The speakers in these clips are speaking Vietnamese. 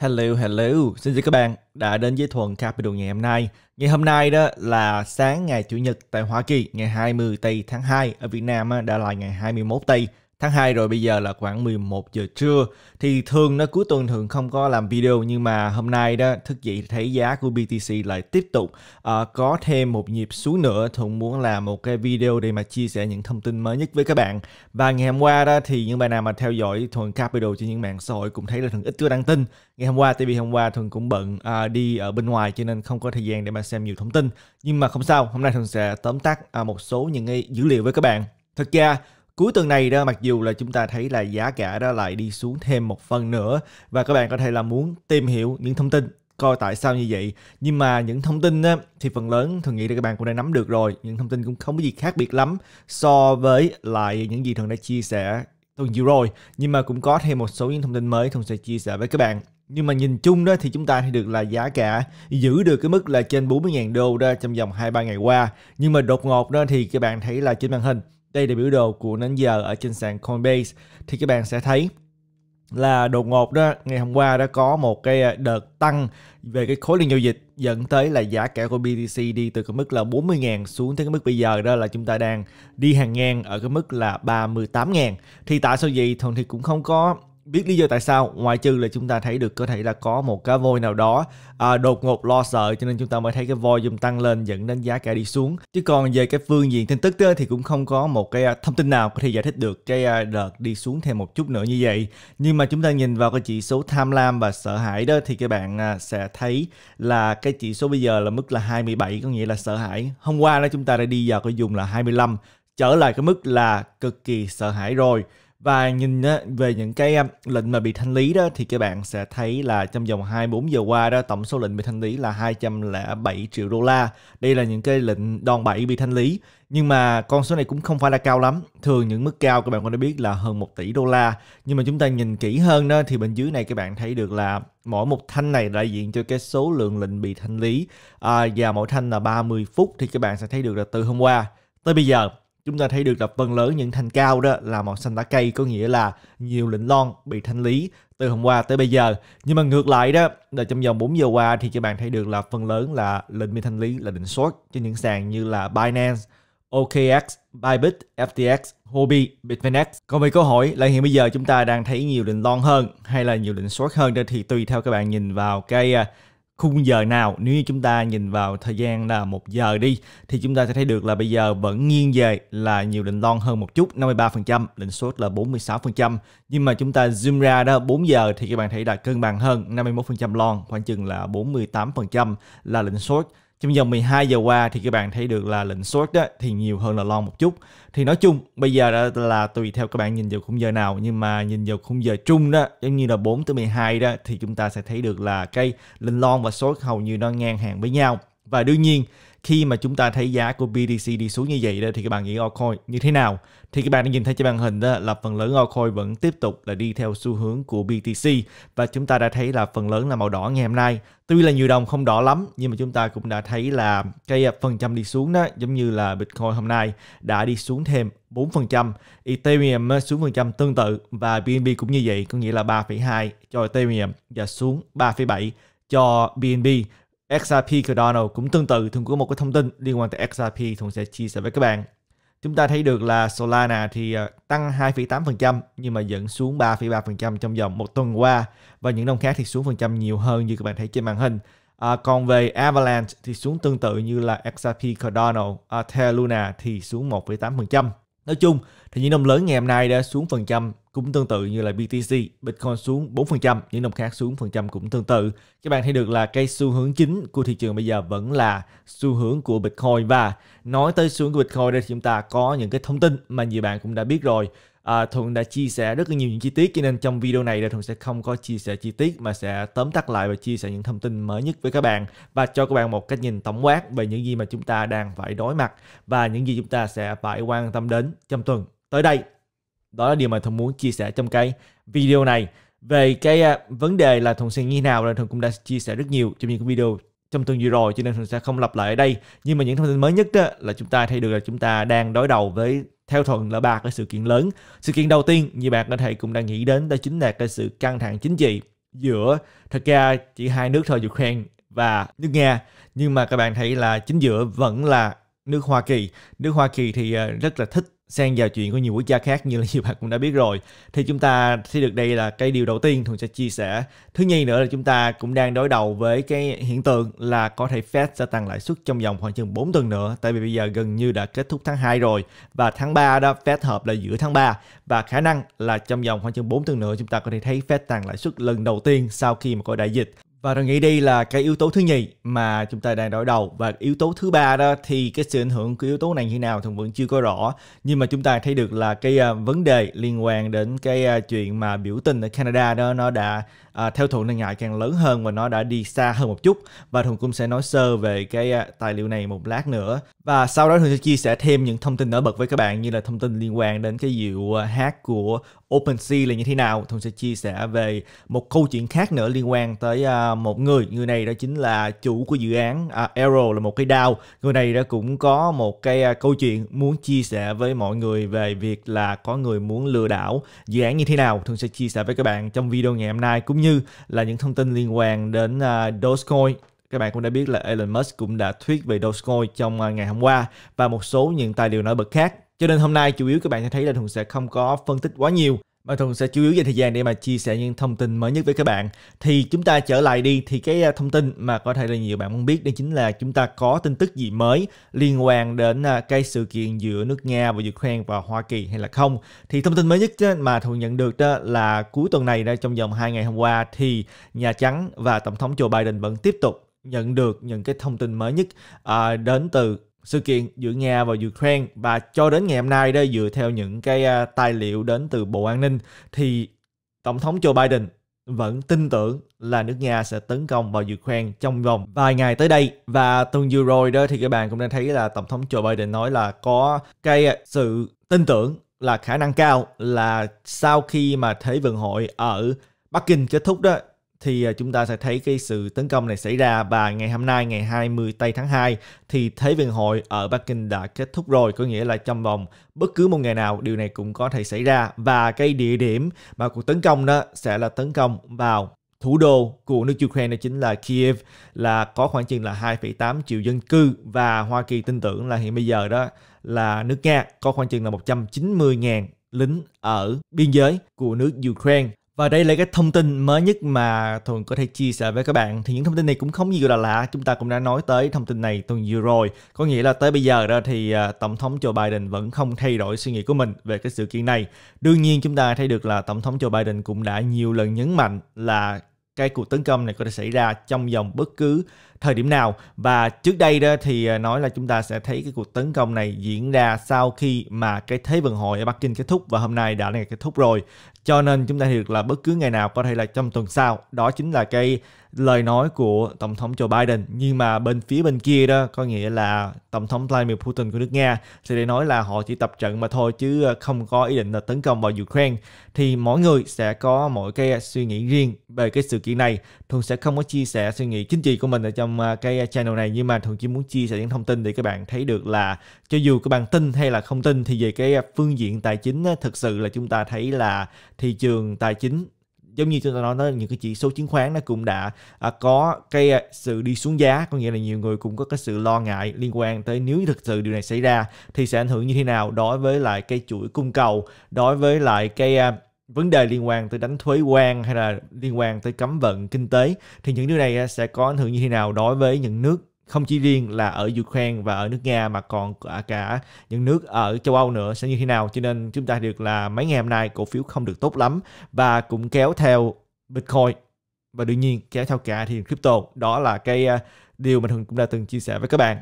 Hello, hello, xin chào các bạn đã đến với Thuần Capital ngày hôm nay. Ngày hôm nay đó là sáng ngày Chủ nhật tại Hoa Kỳ, ngày 20 Tây tháng 2, ở Việt Nam đã là ngày 21 Tây tháng 2 rồi bây giờ là khoảng 11 giờ trưa thì thường nó cuối tuần thường không có làm video nhưng mà hôm nay đó thức dậy thấy giá của BTC lại tiếp tục uh, có thêm một nhịp xuống nữa Thuận muốn làm một cái video để mà chia sẻ những thông tin mới nhất với các bạn và ngày hôm qua đó thì những bạn nào mà theo dõi Thuận Capital trên những mạng xã hội cũng thấy là Thuận ít chưa đăng tin ngày hôm qua tại vì hôm qua Thuận cũng bận uh, đi ở bên ngoài cho nên không có thời gian để mà xem nhiều thông tin nhưng mà không sao hôm nay Thuận sẽ tóm tắt uh, một số những cái dữ liệu với các bạn thực ra Cuối tuần này đó mặc dù là chúng ta thấy là giá cả đó lại đi xuống thêm một phần nữa và các bạn có thể là muốn tìm hiểu những thông tin coi tại sao như vậy nhưng mà những thông tin á, thì phần lớn thường nghĩ là các bạn cũng đã nắm được rồi những thông tin cũng không có gì khác biệt lắm so với lại những gì thường đã chia sẻ tuần vừa rồi nhưng mà cũng có thêm một số những thông tin mới thường sẽ chia sẻ với các bạn nhưng mà nhìn chung đó thì chúng ta thấy được là giá cả giữ được cái mức là trên 40.000 đô đó trong vòng 2-3 ngày qua nhưng mà đột ngột đó thì các bạn thấy là trên màn hình đây là biểu đồ của nến giờ ở trên sàn Coinbase thì các bạn sẽ thấy là đột ngột đó ngày hôm qua đã có một cái ờ, đợt tăng về cái khối lượng giao dịch dẫn tới là giá cả của BTC đi từ cái mức là 40.000 xuống tới cái mức bây giờ đó là chúng ta đang đi hàng ngang ở cái mức là 38.000 thì tại sao vậy thường thì cũng không có biết lý do tại sao ngoài trừ là chúng ta thấy được có thể là có một cái voi nào đó à, đột ngột lo sợ cho nên chúng ta mới thấy cái dùng tăng lên dẫn đến giá cả đi xuống chứ còn về cái phương diện tin tức đó, thì cũng không có một cái à, thông tin nào có thể giải thích được cái à, đợt đi xuống thêm một chút nữa như vậy nhưng mà chúng ta nhìn vào cái chỉ số tham lam và sợ hãi đó thì các bạn à, sẽ thấy là cái chỉ số bây giờ là mức là 27 có nghĩa là sợ hãi hôm qua đó chúng ta đã đi vào cái vùng là 25 trở lại cái mức là cực kỳ sợ hãi rồi và nhìn về những cái lệnh mà bị thanh lý đó thì các bạn sẽ thấy là trong vòng 24 giờ qua đó tổng số lệnh bị thanh lý là 207 triệu đô la. Đây là những cái lệnh đòn bẩy bị thanh lý nhưng mà con số này cũng không phải là cao lắm. Thường những mức cao các bạn có thể biết là hơn 1 tỷ đô la. Nhưng mà chúng ta nhìn kỹ hơn đó thì bên dưới này các bạn thấy được là mỗi một thanh này đại diện cho cái số lượng lệnh bị thanh lý à, và mỗi thanh là 30 phút thì các bạn sẽ thấy được là từ hôm qua tới bây giờ chúng ta thấy được là phần lớn những thanh cao đó là màu xanh lá cây có nghĩa là nhiều lệnh lon bị thanh lý từ hôm qua tới bây giờ nhưng mà ngược lại đó là trong vòng 4 giờ qua thì các bạn thấy được là phần lớn là lệnh bị thanh lý là lệnh short trên những sàn như là Binance OKX, Bybit, FTX, Huobi, Bitfinex. Còn về câu hỏi là hiện bây giờ chúng ta đang thấy nhiều lệnh long hơn hay là nhiều lệnh short hơn đó thì tùy theo các bạn nhìn vào cái à, khung giờ nào nếu như chúng ta nhìn vào thời gian là một giờ đi thì chúng ta sẽ thấy được là bây giờ vẫn nghiêng về là nhiều định lon hơn một chút 53% định suất là 46% nhưng mà chúng ta zoom ra đó 4 giờ thì các bạn thấy đã cân bằng hơn 51% lon khoảng chừng là 48% là định suất trong vòng 12 giờ qua thì các bạn thấy được là lệnh short đó thì nhiều hơn là long một chút thì nói chung bây giờ đó là tùy theo các bạn nhìn vào khung giờ nào nhưng mà nhìn vào khung giờ chung đó giống như là 4 tới 12 đó thì chúng ta sẽ thấy được là cây lệnh long và short hầu như nó ngang hàng với nhau và đương nhiên khi mà chúng ta thấy giá của BTC đi xuống như vậy đó thì các bạn nghĩ altcoin như thế nào? Thì các bạn đã nhìn thấy trên màn hình đó là phần lớn altcoin vẫn tiếp tục là đi theo xu hướng của BTC và chúng ta đã thấy là phần lớn là màu đỏ ngày hôm nay. Tuy là nhiều đồng không đỏ lắm nhưng mà chúng ta cũng đã thấy là cái phần trăm đi xuống đó giống như là Bitcoin hôm nay đã đi xuống thêm 4%, Ethereum xuống phần trăm tương tự và BNB cũng như vậy, có nghĩa là 3,2 cho Ethereum và xuống 3,7 cho BNB XRP Cardano cũng tương tự thường có một cái thông tin liên quan tới XRP thường sẽ chia sẻ với các bạn. Chúng ta thấy được là Solana thì ờ, tăng 2,8% nhưng mà dẫn xuống 3,3% trong vòng một tuần qua và những đồng khác thì xuống phần trăm nhiều hơn như các bạn thấy trên màn hình. À, còn về Avalanche thì xuống tương tự như là XRP Cardano, à, Terra Luna thì xuống 1,8%. Nói chung thì những năm lớn ngày hôm nay đã xuống phần trăm cũng tương tự như là BTC, Bitcoin xuống 4%, những đồng khác xuống phần trăm cũng tương tự. Các bạn thấy được là cái xu hướng chính của thị trường bây giờ vẫn là xu hướng của Bitcoin và nói tới xu hướng của Bitcoin đây thì chúng ta có những cái thông tin mà nhiều bạn cũng đã biết rồi. À, Thuận đã chia sẻ rất là nhiều những chi tiết cho nên trong video này là Thuận sẽ không có chia sẻ chi tiết mà sẽ tóm tắt lại và chia sẻ những thông tin mới nhất với các bạn và cho các bạn một cách nhìn tổng quát về những gì mà chúng ta đang phải đối mặt và những gì chúng ta sẽ phải quan tâm đến trong tuần tới đây. Đó là điều mà Thuận muốn chia sẻ trong cái video này. Về cái à, vấn đề là Thuận suy như nào là Thuận cũng đã chia sẻ rất nhiều trong những video trong tuần vừa rồi cho nên Thuận sẽ không lặp lại ở đây. Nhưng mà những thông tin mới nhất đó là chúng ta thấy được là chúng ta đang đối đầu với theo thuận là ba cái sự kiện lớn sự kiện đầu tiên như bạn có thể cũng đang nghĩ đến đó chính là cái sự căng thẳng chính trị giữa thật ra chỉ hai nước thôi Ukraine và nước Nga nhưng mà các bạn thấy là chính giữa vẫn là nước Hoa Kỳ nước Hoa Kỳ thì à, rất là thích sang vào chuyện của nhiều quốc gia khác như là nhiều bạn cũng đã biết rồi thì chúng ta thấy được đây là cái điều đầu tiên thường sẽ chia sẻ thứ nhì nữa là chúng ta cũng đang đối đầu với cái hiện tượng là có thể Fed sẽ tăng lãi suất trong vòng khoảng chừng 4 tuần nữa tại vì bây giờ gần như đã kết thúc tháng 2 rồi và tháng 3 đó Fed hợp là giữa tháng 3 và khả năng là trong vòng khoảng chừng 4 tuần nữa chúng ta có thể thấy Fed tăng lãi suất lần đầu tiên sau khi mà có đại dịch và tôi nghĩ đi là cái yếu tố thứ nhì mà chúng ta đang đối đầu và yếu tố thứ ba đó thì cái sự ảnh hưởng của yếu tố này như nào thì vẫn chưa có rõ nhưng mà chúng ta thấy được là cái à, vấn đề liên quan đến cái à, chuyện mà biểu tình ở Canada đó nó đã à, theo thuận này ngại càng lớn hơn và nó đã đi xa hơn một chút và thuận cũng sẽ nói sơ về cái à, tài liệu này một lát nữa và sau đó thuận sẽ chia sẻ thêm những thông tin nổi bật với các bạn như là thông tin liên quan đến cái dịu à, hát của OpenSea là như thế nào thuận sẽ chia sẻ về một câu chuyện khác nữa liên quan tới à, một người người này đó chính là chủ của dự án à, Arrow là một cái DAO người này đã cũng có một cái à, câu chuyện muốn chia sẻ với mọi người về việc là có người muốn lừa đảo dự án như thế nào thuận sẽ chia sẻ với các bạn trong video ngày hôm nay cũng như như là những thông tin liên quan đến uh, Dogecoin các bạn cũng đã biết là Elon Musk cũng đã tweet về Dogecoin trong à, ngày hôm qua và một số những tài liệu nổi bật khác. Cho nên hôm nay chủ yếu các bạn sẽ thấy là Hùng sẽ không có phân tích quá nhiều mà Thuận sẽ chủ yếu dành thời gian để mà chia sẻ những thông tin mới nhất với các bạn. Thì chúng ta trở lại đi thì cái à, thông tin mà có thể là nhiều bạn muốn biết đây chính là chúng ta có tin tức gì mới liên quan đến à, cái sự kiện giữa nước Nga và Ukraine và Hoa Kỳ hay là không. Thì thông tin mới nhất mà Thuận nhận được đó là cuối tuần này trong vòng hai ngày hôm qua thì Nhà Trắng và Tổng thống Joe Biden vẫn tiếp tục nhận được những cái thông tin mới nhất à, đến từ sự kiện giữa Nga và Ukraine và cho đến ngày hôm nay đây dựa theo những cái à, tài liệu đến từ Bộ An ninh thì Tổng thống Joe Biden vẫn tin tưởng là nước Nga sẽ tấn công vào Ukraine trong vòng vài ngày tới đây. Và tuần vừa rồi đó thì các bạn cũng đã thấy là Tổng thống Joe Biden nói là có cái sự tin tưởng là khả năng cao là sau khi mà Thế vận hội ở Bắc Kinh kết thúc đó thì à, chúng ta sẽ thấy cái sự tấn công này xảy ra và ngày hôm nay ngày 20 tây tháng 2 thì Thế vận hội ở Bắc Kinh đã kết thúc rồi có nghĩa là trong vòng bất cứ một ngày nào điều này cũng có thể xảy ra và cái địa điểm mà cuộc tấn công đó sẽ là tấn công vào thủ đô của nước Ukraine đó chính là Kiev là có khoảng chừng là 2,8 triệu dân cư và Hoa Kỳ tin tưởng là hiện bây giờ đó là nước Nga có khoảng chừng là 190.000 lính ở biên giới của nước Ukraine và đây là cái thông tin mới nhất mà Thuần có thể chia sẻ với các bạn. Thì những thông tin này cũng không gì là lạ, chúng ta cũng đã nói tới thông tin này tuần vừa rồi. Có nghĩa là tới bây giờ đó thì à, Tổng thống Joe Biden vẫn không thay đổi suy nghĩ của mình về cái sự kiện này. Đương nhiên chúng ta thấy được là Tổng thống Joe Biden cũng đã nhiều lần nhấn mạnh là cái cuộc tấn công này có thể xảy ra trong vòng bất cứ thời điểm nào và trước đây đó thì à, nói là chúng ta sẽ thấy cái cuộc tấn công này diễn ra sau khi mà cái thế vận hội ở Bắc Kinh kết thúc và hôm nay đã là kết thúc rồi cho nên chúng ta hiểu là bất cứ ngày nào có thể là trong tuần sau đó chính là cái lời nói của tổng thống Joe Biden nhưng mà bên phía bên kia đó có nghĩa là tổng thống Vladimir Putin của nước Nga sẽ để nói là họ chỉ tập trận mà thôi chứ à, không có ý định là tấn công vào Ukraine thì mỗi người sẽ có mỗi cái suy nghĩ riêng về cái sự kiện này thường sẽ không có chia sẻ suy nghĩ chính trị của mình ở trong trong à, cái channel này nhưng mà thường chỉ muốn chia sẻ những thông tin để các bạn thấy được là cho dù các bạn tin hay là không tin thì về cái phương diện tài chính thực sự là chúng ta thấy là thị trường tài chính giống như chúng ta nói đó những cái chỉ số chứng khoán nó cũng đã à, có cái à, sự đi xuống giá có nghĩa là nhiều người cũng có cái sự lo ngại liên quan tới nếu thực sự điều này xảy ra thì sẽ ảnh hưởng như thế nào đối với lại cái chuỗi cung cầu đối với lại cái vấn đề liên quan tới đánh thuế quan hay là liên quan tới cấm vận kinh tế thì những điều này à, sẽ có ảnh hưởng như thế nào đối với những nước không chỉ riêng là ở Ukraine và ở nước Nga mà còn cả, cả những nước ở châu Âu nữa sẽ như thế nào cho nên chúng ta được là mấy ngày hôm nay cổ phiếu không được tốt lắm và cũng kéo theo Bitcoin và đương nhiên kéo theo cả thì crypto đó là cái à, điều mà thường cũng đã từng chia sẻ với các bạn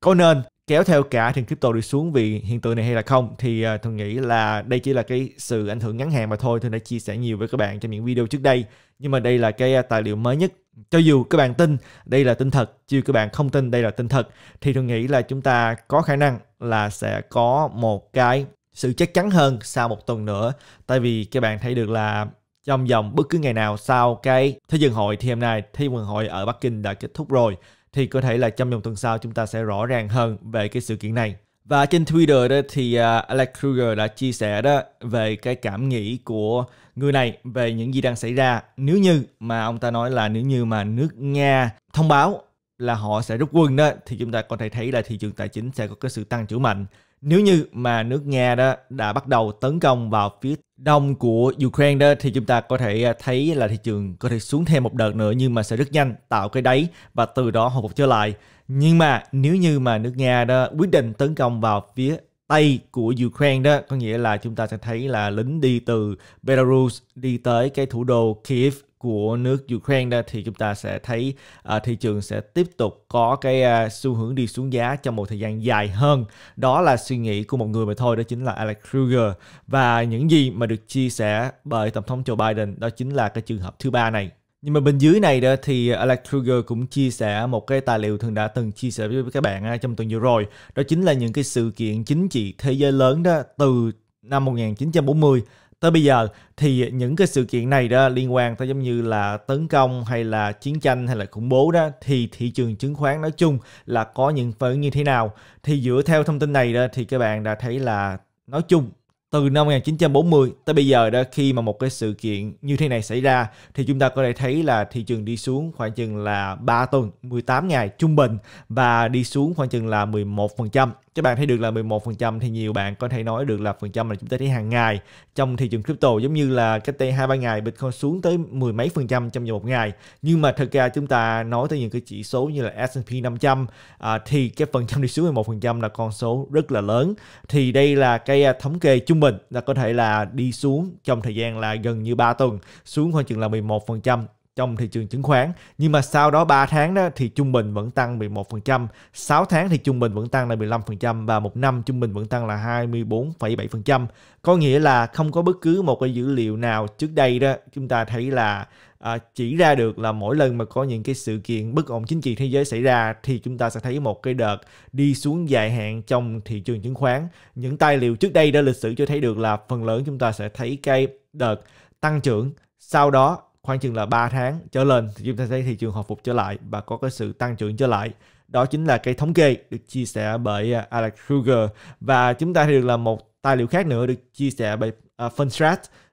có nên kéo theo cả thị trường crypto đi xuống vì hiện tượng này hay là không thì uh, ờ, thường nghĩ là đây chỉ là cái sự ảnh hưởng ngắn hạn mà thôi thường đã chia sẻ nhiều với các bạn trong những video trước đây nhưng mà đây là cái ờ, tài liệu mới nhất cho dù các bạn tin đây là tin thật chứ các bạn không tin đây là tin thật thì thường nghĩ là chúng ta có khả năng là sẽ có một cái sự chắc chắn hơn sau một tuần nữa tại vì các bạn thấy được là trong vòng bất cứ ngày nào sau cái thế vận hội thì hôm nay thế vận hội ở Bắc Kinh đã kết thúc rồi thì có thể là trong vòng tuần sau chúng ta sẽ rõ ràng hơn về cái sự kiện này. Và trên Twitter đó thì à, Alex Kruger đã chia sẻ đó về cái cảm nghĩ của người này về những gì đang xảy ra nếu như mà ông ta nói là nếu như mà nước Nga thông báo là họ sẽ rút quân đó thì chúng ta có thể thấy là thị trường tài chính sẽ có cái sự tăng trưởng mạnh nếu như mà nước Nga đó đã bắt đầu tấn công vào phía đông của Ukraine đó thì chúng ta có thể à, thấy là thị trường có thể xuống thêm một đợt nữa nhưng mà sẽ rất nhanh tạo cái đáy và từ đó hồi phục trở lại. Nhưng mà nếu như mà nước Nga đó quyết định tấn công vào phía Tây của Ukraine đó có nghĩa là chúng ta sẽ thấy là lính đi từ Belarus đi tới cái thủ đô Kiev của nước Ukraine thì chúng ta sẽ thấy uh, thị trường sẽ tiếp tục có cái uh, xu hướng đi xuống giá trong một thời gian dài hơn. Đó là suy nghĩ của một người mà thôi, đó chính là Alex Kruger. Và những gì mà được chia sẻ bởi Tổng thống Joe Biden đó chính là cái trường hợp thứ ba này. Nhưng mà bên dưới này đó thì Alex Kruger cũng chia sẻ một cái tài liệu thường đã từng chia sẻ với các bạn à, trong tuần vừa rồi. Đó chính là những cái sự kiện chính trị thế giới lớn đó từ năm 1940 tới bây giờ thì những cái sự kiện này đó liên quan tới giống như là tấn công hay là chiến tranh hay là khủng bố đó thì thị trường chứng khoán nói chung là có những phản ứng như thế nào thì dựa theo thông tin này đó thì các bạn đã thấy là nói chung từ năm 1940 tới bây giờ đó khi mà một cái sự kiện như thế này xảy ra thì chúng ta có thể thấy là thị trường đi xuống khoảng chừng là 3 tuần, 18 ngày trung bình và đi xuống khoảng chừng là 11% các bạn thấy được là 11% thì nhiều bạn có thể nói được là phần trăm mà chúng ta thấy hàng ngày trong thị trường crypto giống như là cách đây hai ba ngày Bitcoin xuống tới mười mấy phần trăm trong vòng một ngày nhưng mà thực ra chúng ta nói tới những cái chỉ số như là S&P 500 à, thì cái phần trăm đi xuống 11% là con số rất là lớn thì đây là cái à, thống kê trung bình là có thể là đi xuống trong thời gian là gần như 3 tuần xuống khoảng chừng là 11% trong thị trường chứng khoán. Nhưng mà sau đó 3 tháng đó thì trung bình vẫn tăng 11%, 6 tháng thì trung bình vẫn tăng là 15% và một năm trung bình vẫn tăng là 24,7%. Có nghĩa là không có bất cứ một cái dữ liệu nào trước đây đó chúng ta thấy là à, chỉ ra được là mỗi lần mà có những cái sự kiện bất ổn chính trị thế giới xảy ra thì chúng ta sẽ thấy một cái đợt đi xuống dài hạn trong thị trường chứng khoán. Những tài liệu trước đây đã lịch sử cho thấy được là phần lớn chúng ta sẽ thấy cái đợt tăng trưởng sau đó khoảng chừng là 3 tháng trở lên thì chúng ta thấy thị trường hồi phục trở lại và có cái sự tăng trưởng trở lại. Đó chính là cái thống kê được chia sẻ bởi à, Alex Kruger và chúng ta thấy được là một tài liệu khác nữa được chia sẻ bởi uh,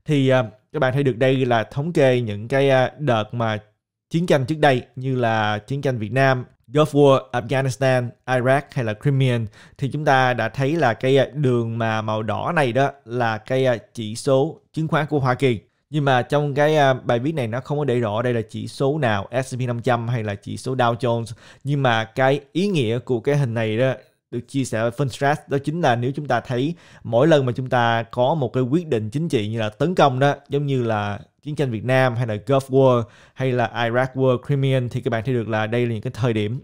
thì à, các bạn thấy được đây là thống kê những cái đợt mà chiến tranh trước đây như là chiến tranh Việt Nam, Gulf War, Afghanistan, Iraq hay là Crimean thì chúng ta đã thấy là cái đường mà màu đỏ này đó là cái chỉ số chứng khoán của Hoa Kỳ nhưng mà trong cái à, bài viết này nó không có để rõ đây là chỉ số nào S&P 500 hay là chỉ số Dow Jones nhưng mà cái ý nghĩa của cái hình này đó được chia sẻ phân stress đó chính là nếu chúng ta thấy mỗi lần mà chúng ta có một cái quyết định chính trị như là tấn công đó giống như là chiến tranh Việt Nam hay là Gulf War hay là Iraq War, Crimean thì các bạn thấy được là đây là những cái thời điểm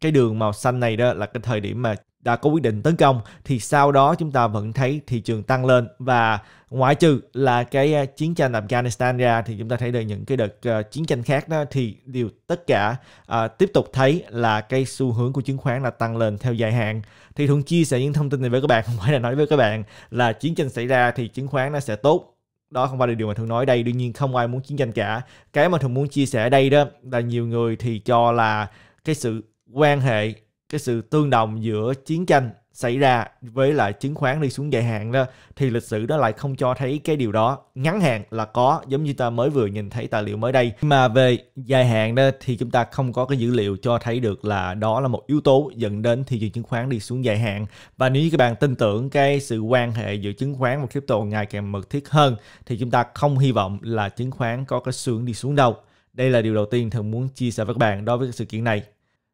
cái đường màu xanh này đó là cái thời điểm mà đã có quyết định tấn công thì sau đó chúng ta vẫn thấy thị trường tăng lên và ngoại trừ là cái à, chiến tranh Afghanistan ra thì chúng ta thấy được những cái đợt à, chiến tranh khác đó thì đều tất cả à, tiếp tục thấy là cái xu hướng của chứng khoán là tăng lên theo dài hạn thì thường chia sẻ những thông tin này với các bạn không phải là nói với các bạn là chiến tranh xảy ra thì chứng khoán nó sẽ tốt đó không phải là điều mà thường nói đây đương nhiên không ai muốn chiến tranh cả cái mà thường muốn chia sẻ đây đó là nhiều người thì cho là cái sự quan hệ cái sự tương đồng giữa chiến tranh xảy ra với lại chứng khoán đi xuống dài hạn đó thì lịch sử đó lại không cho thấy cái điều đó ngắn hạn là có giống như ta mới vừa nhìn thấy tài liệu mới đây mà về dài hạn đó thì chúng ta không có cái dữ liệu cho thấy được là đó là một yếu tố dẫn đến thị trường chứng khoán đi xuống dài hạn và nếu như các bạn tin tưởng cái sự quan hệ giữa chứng khoán và crypto ngày càng mật thiết hơn thì chúng ta không hy vọng là chứng khoán có cái xuống đi xuống đâu đây là điều đầu tiên thường muốn chia sẻ với các bạn đối với sự kiện này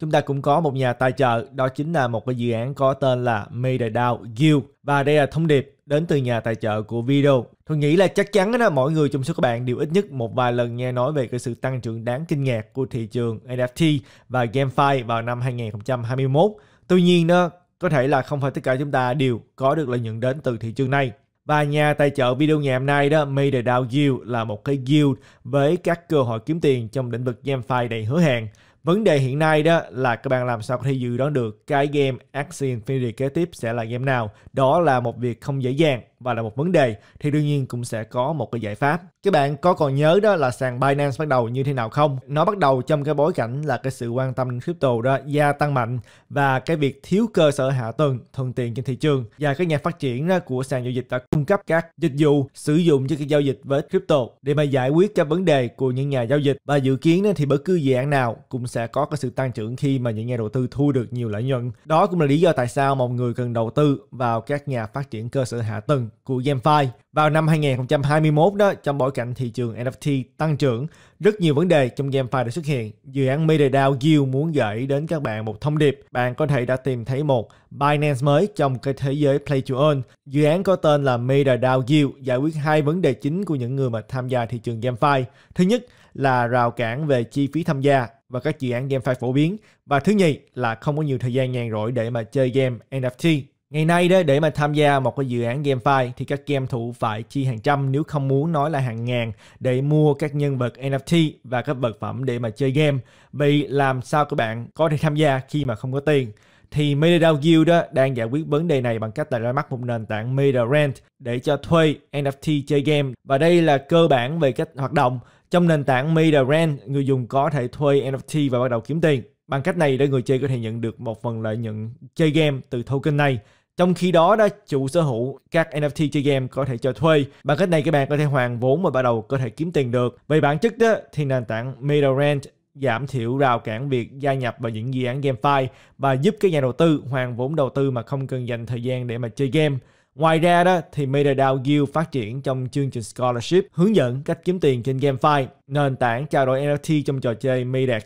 chúng ta cũng có một nhà tài trợ, đó chính là một cái dự án có tên là MetaDAO Guild. Và đây là thông điệp đến từ nhà tài trợ của video. Tôi nghĩ là chắc chắn là mọi người trong số các bạn đều ít nhất một vài lần nghe nói về cái sự tăng trưởng đáng kinh ngạc của thị trường NFT và GameFi vào năm 2021. Tuy nhiên đó, có thể là không phải tất cả chúng ta đều có được lợi nhuận đến từ thị trường này. Và nhà tài trợ video ngày hôm nay đó, MetaDAO Guild là một cái guild với các cơ hội kiếm tiền trong lĩnh vực GameFi đầy hứa hẹn. Vấn đề hiện nay đó là các bạn làm sao có thể dự đoán được cái game Axie Infinity kế tiếp sẽ là game nào. Đó là một việc không dễ dàng và là một vấn đề thì đương nhiên cũng sẽ có một cái giải pháp. Các bạn có còn nhớ đó là sàn Binance bắt đầu như thế nào không? Nó bắt đầu trong cái bối cảnh là cái sự quan tâm đến crypto đó gia tăng mạnh và cái việc thiếu cơ sở hạ tầng thuận tiện trên thị trường và các nhà phát triển của sàn giao dịch đã cung cấp các dịch vụ sử dụng cho cái giao dịch với crypto để mà giải quyết các vấn đề của những nhà giao dịch và dự kiến thì bất cứ dự án nào cũng sẽ có cái sự tăng trưởng khi mà những nhà đầu tư thu được nhiều lợi nhuận. Đó cũng là lý do tại sao mọi người cần đầu tư vào các nhà phát triển cơ sở hạ tầng của GameFi. Vào năm 2021 đó, trong bối cảnh thị trường NFT tăng trưởng, rất nhiều vấn đề trong GameFi đã xuất hiện. Dự án MetaDAO Guild muốn gửi đến các bạn một thông điệp. Bạn có thể đã tìm thấy một Binance mới trong cái thế giới Play to Earn. Dự án có tên là MetaDAO Guild giải quyết hai vấn đề chính của những người mà tham gia thị trường GameFi. Thứ nhất là rào cản về chi phí tham gia và các dự án GameFi phổ biến. Và thứ nhì là không có nhiều thời gian nhàn rỗi để mà chơi game NFT. Ngày nay đó để mà tham gia một cái dự án GameFi thì các game thủ phải chi hàng trăm nếu không muốn nói là hàng ngàn để mua các nhân vật NFT và các vật phẩm để mà chơi game. Vậy làm sao các bạn có thể tham gia khi mà không có tiền? Thì MetaDAO Guild đó đang giải quyết vấn đề này bằng cách tạo ra mắt một nền tảng MetaRent để cho thuê NFT chơi game. Và đây là cơ bản về cách hoạt động. Trong nền tảng MetaRent, người dùng có thể thuê NFT và bắt đầu kiếm tiền. Bằng cách này để người chơi có thể nhận được một phần lợi nhuận chơi game từ token này trong khi đó đó chủ sở hữu các NFT chơi game có thể cho thuê. Bằng cách này các bạn có thể hoàn vốn và bắt đầu có thể kiếm tiền được. Về bản chất đó thì nền tảng MetaRent giảm thiểu rào cản việc gia nhập vào những dự án GameFi và giúp các nhà đầu tư hoàn vốn đầu tư mà không cần dành thời gian để mà chơi game. Ngoài ra đó thì MetaDAO Guild phát triển trong chương trình Scholarship hướng dẫn cách kiếm tiền trên GameFi, nền tảng trao đổi NFT trong trò chơi Meta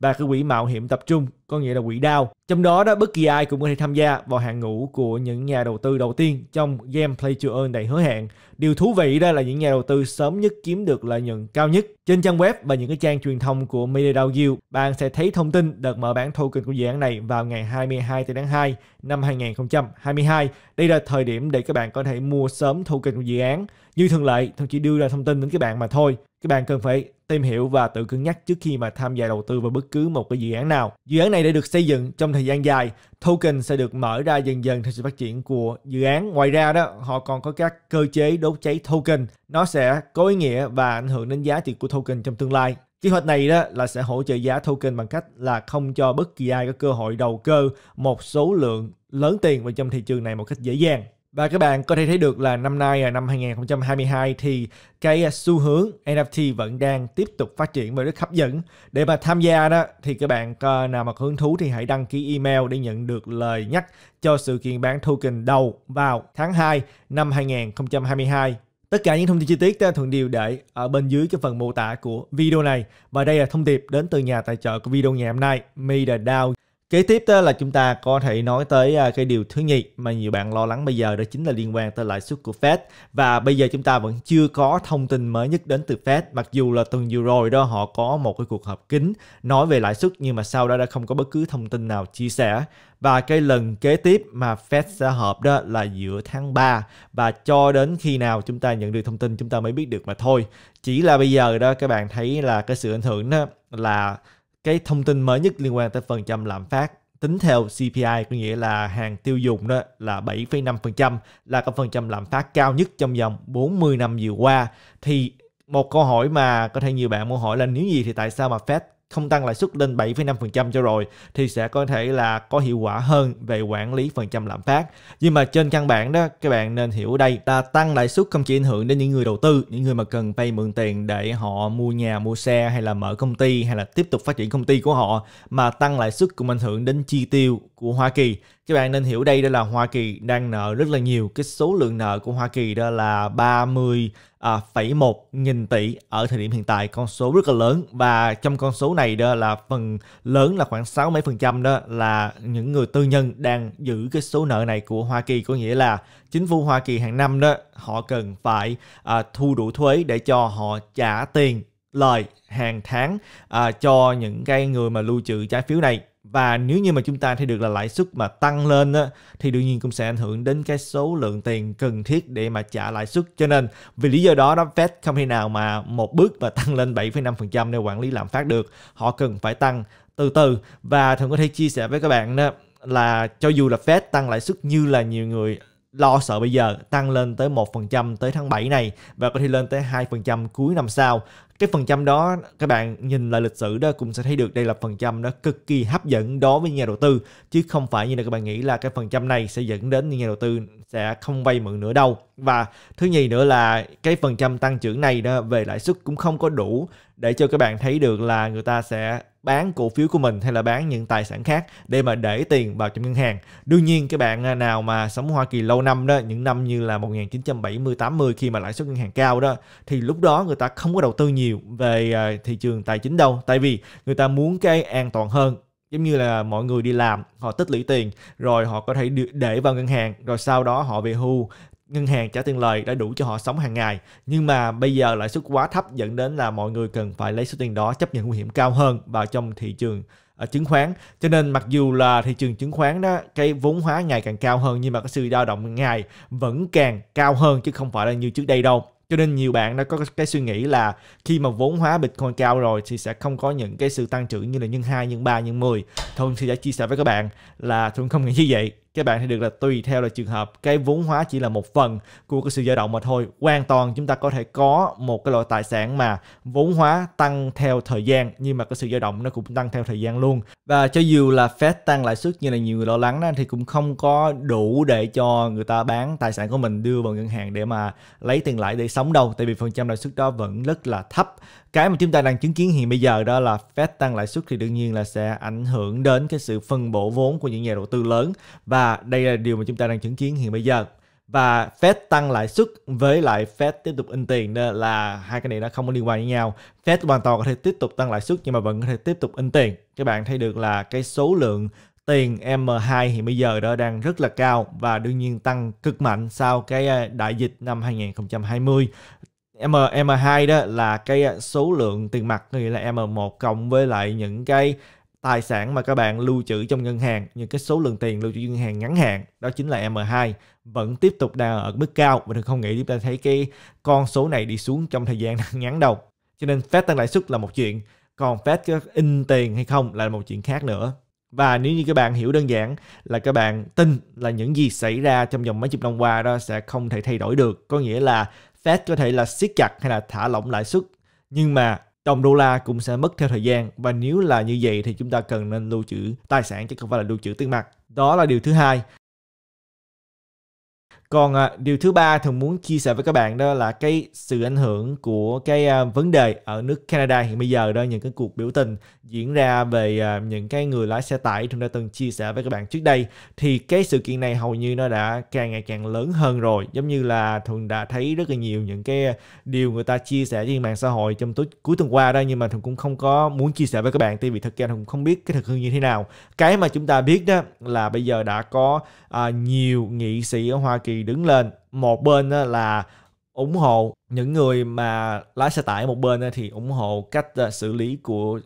và cái quỹ mạo hiểm tập trung, có nghĩa là quỹ DAO. Trong đó đó bất kỳ ai cũng có thể tham gia vào hàng ngũ của những nhà đầu tư đầu tiên trong game Play to Earn đầy hứa hẹn. Điều thú vị đó là những nhà đầu tư sớm nhất kiếm được lợi nhuận cao nhất. Trên trang web và những cái trang truyền thông của MediaDAO Yield, bạn sẽ thấy thông tin đợt mở bán token của dự án này vào ngày 22 tháng 2 năm 2022. Đây là thời điểm để các bạn có thể mua sớm token của dự án. Như thường lệ, tôi chỉ đưa ra thông tin đến các bạn mà thôi các bạn cần phải tìm hiểu và tự cân nhắc trước khi mà tham gia đầu tư vào bất cứ một cái dự án nào. Dự án này đã được xây dựng trong thời gian dài, token sẽ được mở ra dần dần theo sự phát triển của dự án. Ngoài ra đó, họ còn có các cơ chế đốt cháy token, nó sẽ có ý nghĩa và ảnh hưởng đến giá trị của token trong tương lai. Kế hoạch này đó là sẽ hỗ trợ giá token bằng cách là không cho bất kỳ ai có cơ hội đầu cơ một số lượng lớn tiền vào trong thị trường này một cách dễ dàng. Và các bạn có thể thấy được là năm nay à, năm 2022 thì cái à, xu hướng NFT vẫn đang tiếp tục phát triển và rất hấp dẫn. Để mà tham gia đó thì các bạn nào mà hứng thú thì hãy đăng ký email để nhận được lời nhắc cho sự kiện bán token đầu vào tháng 2 năm 2022. Tất cả những thông tin chi tiết thường đều để ở bên dưới cái phần mô tả của video này. Và đây là thông điệp đến từ nhà tài trợ của video ngày hôm nay, Mida kế tiếp đó là chúng ta có thể nói tới à, cái điều thứ nhì mà nhiều bạn lo lắng bây giờ đó chính là liên quan tới lãi suất của Fed và bây giờ chúng ta vẫn chưa có thông tin mới nhất đến từ Fed mặc dù là tuần vừa rồi đó họ có một cái cuộc họp kín nói về lãi suất nhưng mà sau đó đã không có bất cứ thông tin nào chia sẻ và cái lần kế tiếp mà Fed sẽ họp đó là giữa tháng 3 và cho đến khi nào chúng ta nhận được thông tin chúng ta mới biết được mà thôi chỉ là bây giờ đó các bạn thấy là cái sự ảnh hưởng đó là cái thông tin mới nhất liên quan tới phần trăm lạm phát tính theo CPI có nghĩa là hàng tiêu dùng đó là 7,5% là cái phần trăm lạm phát cao nhất trong vòng 40 năm vừa qua thì một câu hỏi mà có thể nhiều bạn muốn hỏi là nếu gì thì tại sao mà Fed không tăng lãi suất lên 7,5% cho rồi thì sẽ có thể là có hiệu quả hơn về quản lý phần trăm lạm phát. Nhưng mà trên căn bản đó các bạn nên hiểu đây là tăng lãi suất không chỉ ảnh hưởng đến những người đầu tư, những người mà cần vay mượn tiền để họ mua nhà, mua xe hay là mở công ty hay là tiếp tục phát triển công ty của họ mà tăng lãi suất cũng ảnh hưởng đến chi tiêu của Hoa Kỳ. Các bạn nên hiểu đây đó là Hoa Kỳ đang nợ rất là nhiều. Cái số lượng nợ của Hoa Kỳ đó là 30,1 uh, à, nghìn tỷ ở thời điểm hiện tại, con số rất là lớn và trong con số này đó là phần lớn là khoảng 6 mấy phần trăm đó là những người tư nhân đang giữ cái số nợ này của Hoa Kỳ có nghĩa là chính phủ Hoa Kỳ hàng năm đó họ cần phải uh, thu đủ thuế để cho họ trả tiền lời hàng tháng à, cho những cái người mà lưu trữ trái phiếu này và nếu như mà chúng ta thấy được là lãi suất mà tăng lên á, thì đương nhiên cũng sẽ ảnh hưởng đến cái số lượng tiền cần thiết để mà trả lãi suất cho nên vì lý do đó đó Fed không thể nào mà một bước mà tăng lên 7,5% để quản lý lạm phát được họ cần phải tăng từ từ và thường có thể chia sẻ với các bạn đó là cho dù là Fed tăng lãi suất như là nhiều người lo sợ bây giờ tăng lên tới 1% tới tháng 7 này và có thể lên tới 2% cuối năm sau cái phần trăm đó các bạn nhìn lại lịch sử đó cũng sẽ thấy được đây là phần trăm đó cực kỳ hấp dẫn đối với nhà đầu tư chứ không phải như là các bạn nghĩ là cái phần trăm này sẽ dẫn đến những nhà đầu tư sẽ không vay mượn nữa đâu và thứ nhì nữa là cái phần trăm tăng trưởng này đó về lãi suất cũng không có đủ để cho các bạn thấy được là người ta sẽ bán cổ phiếu của mình hay là bán những tài sản khác để mà để tiền vào trong ngân hàng. Đương nhiên các bạn à, nào mà sống Hoa Kỳ lâu năm đó, những năm như là 1970 80 khi mà lãi suất ngân hàng cao đó thì lúc đó người ta không có đầu tư nhiều nhiều về à, thị trường tài chính đâu tại vì người ta muốn cái an toàn hơn giống như là mọi người đi làm họ tích lũy tiền rồi họ có thể để vào ngân hàng rồi sau đó họ về hưu ngân hàng trả tiền lời đã đủ cho họ sống hàng ngày nhưng mà bây giờ lãi suất quá thấp dẫn đến là mọi người cần phải lấy số tiền đó chấp nhận nguy hiểm cao hơn vào trong thị trường ở à, chứng khoán cho nên mặc dù là thị trường chứng khoán đó cái vốn hóa ngày càng cao hơn nhưng mà cái sự dao động ngày vẫn càng cao hơn chứ không phải là như trước đây đâu cho nên nhiều bạn đã có cái suy nghĩ là khi mà vốn hóa Bitcoin cao rồi thì sẽ không có những cái sự tăng trưởng như là nhân 2, nhân 3, nhân 10. Thông sẽ đã chia sẻ với các bạn là Thuận không nghĩ như vậy các bạn thì được là tùy theo là trường hợp cái vốn hóa chỉ là một phần của cái sự dao động mà thôi hoàn toàn chúng ta có thể có một cái loại tài sản mà vốn hóa tăng theo thời gian nhưng mà cái sự dao động nó cũng tăng theo thời gian luôn và cho dù là Fed tăng lãi suất như là nhiều người lo lắng đó, thì cũng không có đủ để cho người ta bán tài sản của mình đưa vào ngân hàng để mà lấy tiền lãi để sống đâu tại vì phần trăm lãi suất đó vẫn rất là thấp cái mà chúng ta đang chứng kiến hiện bây giờ đó là Fed tăng lãi suất thì đương nhiên là sẽ ảnh hưởng đến cái sự phân bổ vốn của những nhà đầu tư lớn và và đây là điều mà chúng ta đang chứng kiến hiện bây giờ và Fed tăng lãi suất với lại Fed tiếp tục in tiền nên là hai cái này nó không có liên quan với nhau. Fed hoàn toàn có thể tiếp tục tăng lãi suất nhưng mà vẫn có thể tiếp tục in tiền. Các bạn thấy được là cái số lượng tiền M2 hiện bây giờ đó đang rất là cao và đương nhiên tăng cực mạnh sau cái à, đại dịch năm 2020. M M2 đó là cái à, số lượng tiền mặt nghĩa là M1 cộng với lại những cái tài sản mà các bạn lưu trữ trong ngân hàng nhưng cái số lượng tiền lưu trữ ngân hàng ngắn hạn đó chính là M2 vẫn tiếp tục đang ở mức cao và đừng không nghĩ chúng ta thấy cái con số này đi xuống trong thời gian ngắn đâu cho nên Fed tăng lãi suất là một chuyện còn Fed có in tiền hay không là một chuyện khác nữa và nếu như các bạn hiểu đơn giản là các bạn tin là những gì xảy ra trong vòng mấy chục năm qua đó sẽ không thể thay đổi được có nghĩa là Fed có thể là siết chặt hay là thả lỏng lãi suất nhưng mà đồng đô la cũng sẽ mất theo thời gian và nếu là như vậy thì chúng ta cần nên lưu trữ tài sản chứ không phải là lưu trữ tiền mặt đó là điều thứ hai còn à, điều thứ ba thường muốn chia sẻ với các bạn đó là cái sự ảnh hưởng của cái à, vấn đề ở nước Canada hiện bây giờ đó những cái cuộc biểu tình diễn ra về à, những cái người lái xe tải thường đã từng chia sẻ với các bạn trước đây thì cái sự kiện này hầu như nó đã càng ngày càng lớn hơn rồi giống như là thường đã thấy rất là nhiều những cái điều người ta chia sẻ trên mạng xã hội trong tối cuối tuần qua đó nhưng mà thường cũng không có muốn chia sẻ với các bạn tại vì thực ra thường không biết cái thực hư như thế nào cái mà chúng ta biết đó là bây giờ đã có à, nhiều nghị sĩ ở Hoa Kỳ đứng lên một bên là ủng hộ những người mà lái xe tải một bên thì ủng hộ cách xử lý của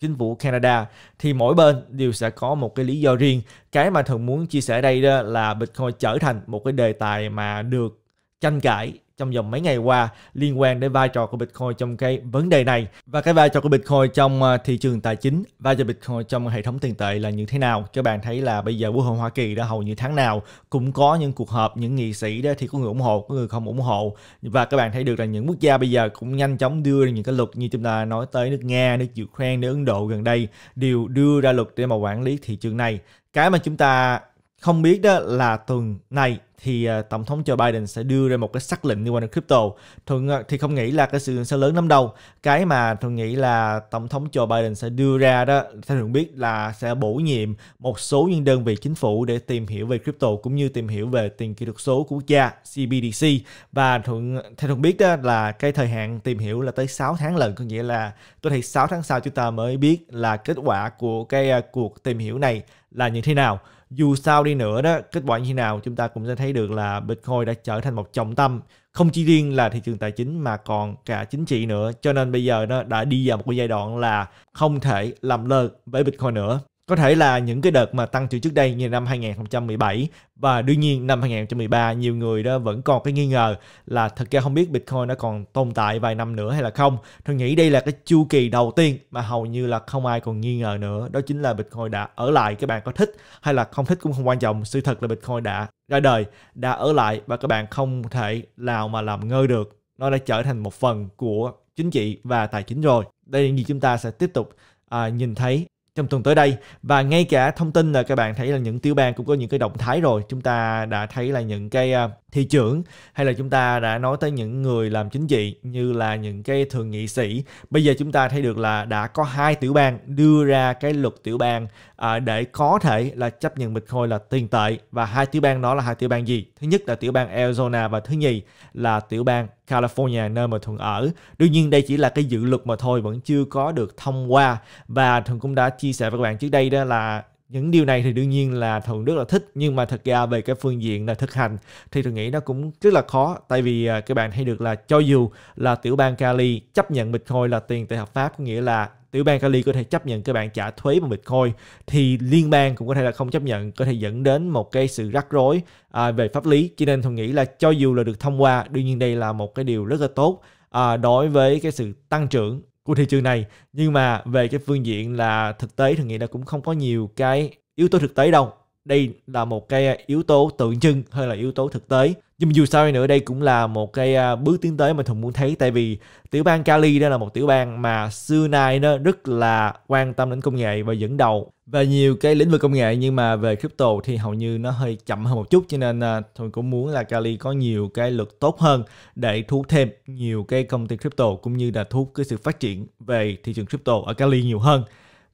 chính phủ Canada thì mỗi bên đều sẽ có một cái lý do riêng. Cái mà thường muốn chia sẻ đây đó là Bitcoin trở thành một cái đề tài mà được tranh cãi trong vòng mấy ngày qua liên quan đến vai trò của Bitcoin trong cái vấn đề này và cái vai trò của Bitcoin trong ờ, thị trường tài chính, vai trò Bitcoin trong hệ thống tiền tệ là như thế nào. Các bạn thấy là bây giờ Quốc hội Hoa Kỳ đã hầu như tháng nào cũng có những cuộc họp, những nghị sĩ đó thì có người ủng hộ, có người không ủng hộ và các bạn thấy được là những quốc gia bây giờ cũng nhanh chóng đưa ra những cái luật như chúng ta nói tới nước Nga, nước Ukraine, nước Ấn Độ gần đây đều đưa ra luật để mà quản lý thị trường này. Cái mà chúng ta không biết đó là tuần này thì à, tổng thống Joe Biden sẽ đưa ra một cái sắc lệnh liên quan đến crypto. Thuận uh, thì không nghĩ là cái sự kiện sẽ lớn lắm đâu. Cái mà thuận nghĩ là tổng thống Joe Biden sẽ đưa ra đó, theo thuận biết là sẽ bổ nhiệm một số những đơn vị chính phủ để tìm hiểu về crypto cũng như tìm hiểu về tiền kỹ thuật số của quốc gia CBDC và thuận theo thuận biết đó là cái thời hạn tìm hiểu là tới 6 tháng lần có nghĩa là tôi thấy 6 tháng sau chúng ta mới biết là kết quả của cái à, cuộc tìm hiểu này là như thế nào dù sao đi nữa đó kết quả như thế nào chúng ta cũng sẽ thấy được là Bitcoin đã trở thành một trọng tâm không chỉ riêng là thị trường tài chính mà còn cả chính trị nữa cho nên bây giờ nó đã đi vào một giai đoạn là không thể làm lơ với Bitcoin nữa có thể là những cái đợt mà tăng trưởng trước đây như năm 2017 và đương nhiên năm 2013 nhiều người đó vẫn còn cái nghi ngờ là thật ra không biết Bitcoin nó còn tồn tại vài năm nữa hay là không. Tôi nghĩ đây là cái chu kỳ đầu tiên mà hầu như là không ai còn nghi ngờ nữa. Đó chính là Bitcoin đã ở lại các bạn có thích hay là không thích cũng không quan trọng. Sự thật là Bitcoin đã ra đời, đã ở lại và các bạn không thể nào mà làm ngơ được. Nó đã trở thành một phần của chính trị và tài chính rồi. Đây là gì chúng ta sẽ tiếp tục à, nhìn thấy trong tuần tới đây và ngay cả thông tin là các bạn thấy là những tiểu bang cũng có những cái động thái rồi chúng ta đã thấy là những cái à, thị trưởng hay là chúng ta đã nói tới những người làm chính trị như là những cái thượng nghị sĩ bây giờ chúng ta thấy được là đã có hai tiểu bang đưa ra cái luật tiểu bang à, để có thể là chấp nhận bitcoin là tiền tệ và hai tiểu bang đó là hai tiểu bang gì thứ nhất là tiểu bang arizona và thứ nhì là tiểu bang California nơi mà Thuận ở. Đương nhiên đây chỉ là cái dự luật mà thôi vẫn chưa có được thông qua và Thuận cũng đã chia sẻ với các bạn trước đây đó là những điều này thì đương nhiên là thuận rất là thích nhưng mà thật ra về cái phương diện là thực hành thì tôi nghĩ nó cũng rất là khó tại vì à, các bạn hay được là cho dù là tiểu bang Cali chấp nhận Bitcoin là tiền tệ hợp pháp có nghĩa là tiểu bang Cali có thể chấp nhận các bạn trả thuế bằng Bitcoin thì liên bang cũng có thể là không chấp nhận có thể dẫn đến một cái sự rắc rối à, về pháp lý cho nên tôi nghĩ là cho dù là được thông qua đương nhiên đây là một cái điều rất là tốt à, đối với cái sự tăng trưởng của thị trường này nhưng mà về cái phương diện là thực tế thì nghĩ là cũng không có nhiều cái yếu tố thực tế đâu đây là một cái yếu tố tượng trưng hay là yếu tố thực tế nhưng mà dù sao đi nữa đây cũng là một cái à, bước tiến tới mà thùng muốn thấy tại vì tiểu bang Cali đó là một tiểu bang mà xưa nay nó rất là quan tâm đến công nghệ và dẫn đầu về nhiều cái lĩnh vực công nghệ nhưng mà về crypto thì hầu như nó hơi chậm hơn một chút cho nên à, tôi cũng muốn là Cali có nhiều cái lực tốt hơn để thu hút thêm nhiều cái công ty crypto cũng như là thu hút cái sự phát triển về thị trường crypto ở Cali nhiều hơn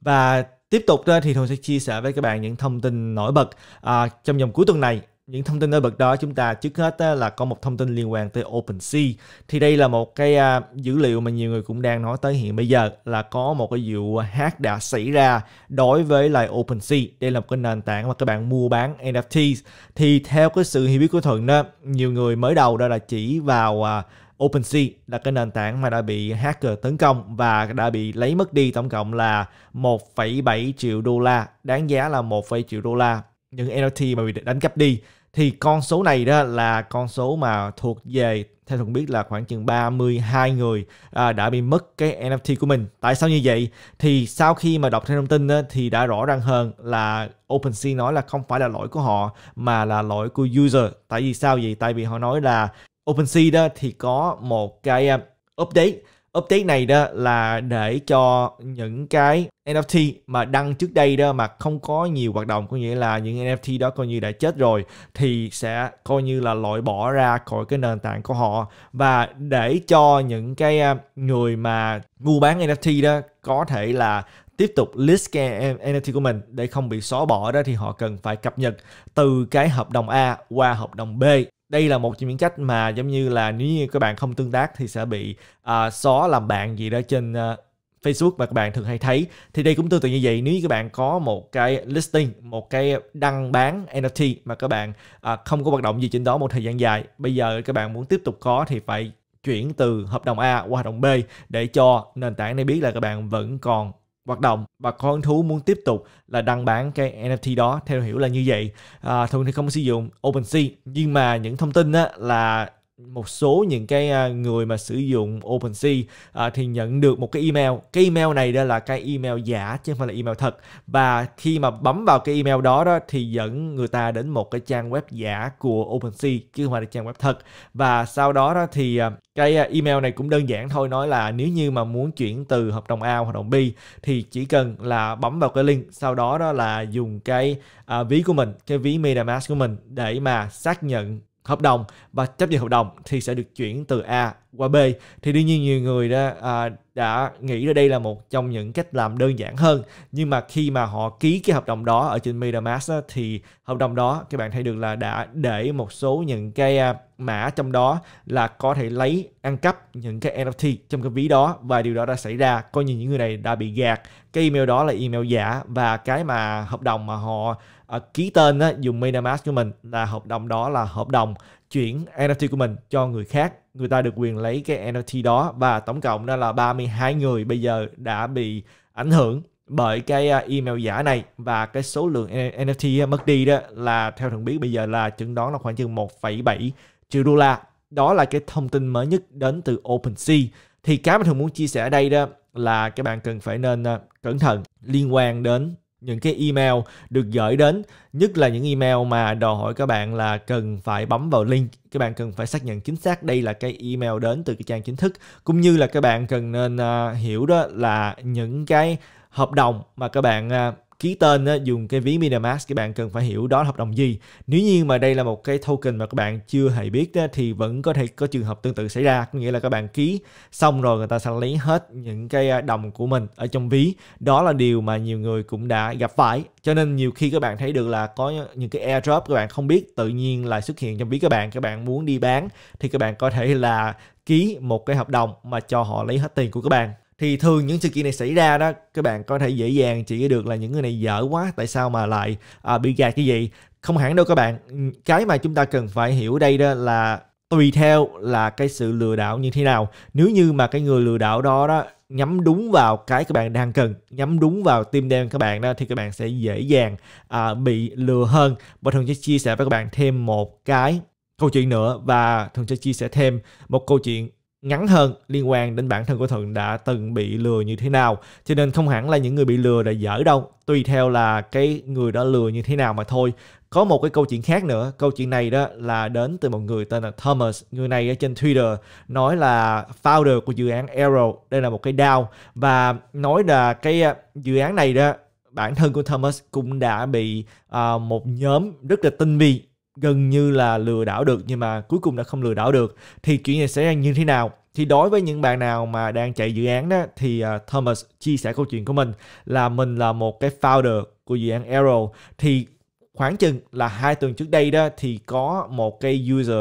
và tiếp tục thì tôi sẽ chia sẻ với các bạn những thông tin nổi bật à, trong dòng cuối tuần này những thông tin nổi bật đó chúng ta trước hết là có một thông tin liên quan tới OpenSea thì đây là một cái à, dữ liệu mà nhiều người cũng đang nói tới hiện bây giờ là có một cái vụ hack đã xảy ra đối với lại OpenSea đây là một cái nền tảng mà các bạn mua bán NFTs thì theo cái sự hiểu biết của thuận đó nhiều người mới đầu đó là chỉ vào à, OpenSea là cái nền tảng mà đã bị hacker tấn công và đã bị lấy mất đi tổng cộng là 1,7 triệu đô la, đáng giá là 1,7 triệu đô la những NFT mà bị đánh cắp đi thì con số này đó là con số mà thuộc về theo thuận biết là khoảng chừng 32 người à, đã bị mất cái NFT của mình. Tại sao như vậy? Thì sau khi mà đọc thêm thông tin đó, thì đã rõ ràng hơn là OpenSea nói là không phải là lỗi của họ mà là lỗi của user. Tại vì sao vậy? Tại vì họ nói là OpenSea đó thì có một cái à, update update này đó là để cho những cái NFT mà đăng trước đây đó mà không có nhiều hoạt động có nghĩa là những NFT đó coi như đã chết rồi thì sẽ coi như là loại bỏ ra khỏi cái nền tảng của họ và để cho những cái à, người mà mua bán NFT đó có thể là tiếp tục list cái NFT của mình để không bị xóa bỏ đó thì họ cần phải cập nhật từ cái hợp đồng A qua hợp đồng B đây là một trong những cách mà giống như là nếu như các bạn không tương tác thì sẽ bị uh, à, xóa làm bạn gì đó trên uh, Facebook mà các bạn thường hay thấy thì đây cũng tương tự như vậy nếu như các bạn có một cái listing một cái đăng bán NFT mà các bạn à, không có hoạt động gì trên đó một thời gian dài bây giờ các bạn muốn tiếp tục có thì phải chuyển từ hợp đồng A qua hợp đồng B để cho nền tảng này biết là các bạn vẫn còn hoạt động và có hứng thú muốn tiếp tục là đăng bán cái NFT đó theo hiểu là như vậy à, thường thì không sử dụng OpenSea nhưng mà những thông tin á, là một số những cái à, người mà sử dụng OpenSea à, thì nhận được một cái email cái email này đó là cái email giả chứ không phải là email thật và khi mà bấm vào cái email đó đó thì dẫn người ta đến một cái trang web giả của OpenSea chứ không phải là trang web thật và sau đó đó thì à, cái à, email này cũng đơn giản thôi nói là nếu như mà muốn chuyển từ hợp đồng A hợp đồng B thì chỉ cần là bấm vào cái link sau đó đó là dùng cái à, ví của mình cái ví MetaMask của mình để mà xác nhận hợp đồng và chấp nhận hợp đồng thì sẽ được chuyển từ A qua B thì đương nhiên nhiều người đã à, đã nghĩ ra đây là một trong những cách làm đơn giản hơn nhưng mà khi mà họ ký cái hợp đồng đó ở trên MetaMask á, thì hợp đồng đó các bạn thấy được là đã để một số những cái à, mã trong đó là có thể lấy ăn cắp những cái NFT trong cái ví đó và điều đó đã xảy ra coi như những người này đã bị gạt cái email đó là email giả và cái mà hợp đồng mà họ Ờ, ký tên á, dùng MetaMask của mình là hợp đồng đó là hợp đồng chuyển NFT của mình cho người khác người ta được quyền lấy cái NFT đó và tổng cộng đó là 32 người bây giờ đã bị ảnh hưởng bởi cái ờ, email giả này và cái số lượng NFT ờ, mất đi đó là theo thằng biết bây giờ là chẩn đoán là khoảng chừng 1,7 triệu đô la đó là cái thông tin mới nhất đến từ OpenSea thì cái mà thường muốn chia sẻ ở đây đó là các bạn cần phải nên cẩn thận liên quan đến những cái email được gửi đến nhất là những email mà đòi hỏi các bạn là cần phải bấm vào link các bạn cần phải xác nhận chính xác đây là cái email đến từ cái trang chính thức cũng như là các bạn cần nên uh, hiểu đó là những cái hợp đồng mà các bạn uh, ký tên dùng cái ví Metamask các bạn cần phải hiểu đó là hợp đồng gì. Nếu như mà đây là một cái token mà các bạn chưa hề biết thì vẫn có thể có trường hợp tương tự xảy ra, có nghĩa là các bạn ký xong rồi người ta sẽ lấy hết những cái à, đồng của mình ở trong ví. Đó là điều mà nhiều người cũng đã gặp phải. Cho nên nhiều khi các bạn thấy được là có những cái airdrop các bạn không biết tự nhiên lại xuất hiện trong ví các bạn, các bạn muốn đi bán thì các bạn có thể là ký một cái hợp đồng mà cho họ lấy hết tiền của các bạn thì thường những sự kiện này xảy ra đó các bạn có thể dễ dàng chỉ được là những người này dở quá tại sao mà lại à, bị gạt cái gì không hẳn đâu các bạn ừ, cái mà chúng ta cần phải hiểu đây đó là tùy theo là cái sự lừa đảo như thế nào nếu như mà cái người lừa đảo đó đó nhắm đúng vào cái các bạn đang cần nhắm đúng vào tim đen các bạn đó thì các bạn sẽ dễ dàng à, bị lừa hơn và thường sẽ chia sẻ với các bạn thêm một cái câu chuyện nữa và thường sẽ chia sẻ thêm một câu chuyện ngắn hơn liên quan đến bản thân của Thuận đã từng bị lừa như thế nào. Cho nên không hẳn là những người bị lừa đã dở đâu, tùy theo là cái người đã lừa như thế nào mà thôi. Có một cái câu chuyện khác nữa, câu chuyện này đó là đến từ một người tên là Thomas, người này ở trên Twitter nói là founder của dự án Arrow, đây là một cái DAO và nói là cái à, dự án này đó bản thân của Thomas cũng đã bị uh, một nhóm rất là tinh vi gần như là lừa đảo được nhưng mà cuối cùng đã không lừa đảo được thì chuyện này sẽ như thế nào thì đối với những bạn nào mà đang chạy dự án đó thì à, Thomas chia sẻ câu chuyện của mình là mình là một cái founder của dự án Arrow thì khoảng chừng là hai tuần trước đây đó thì có một cái user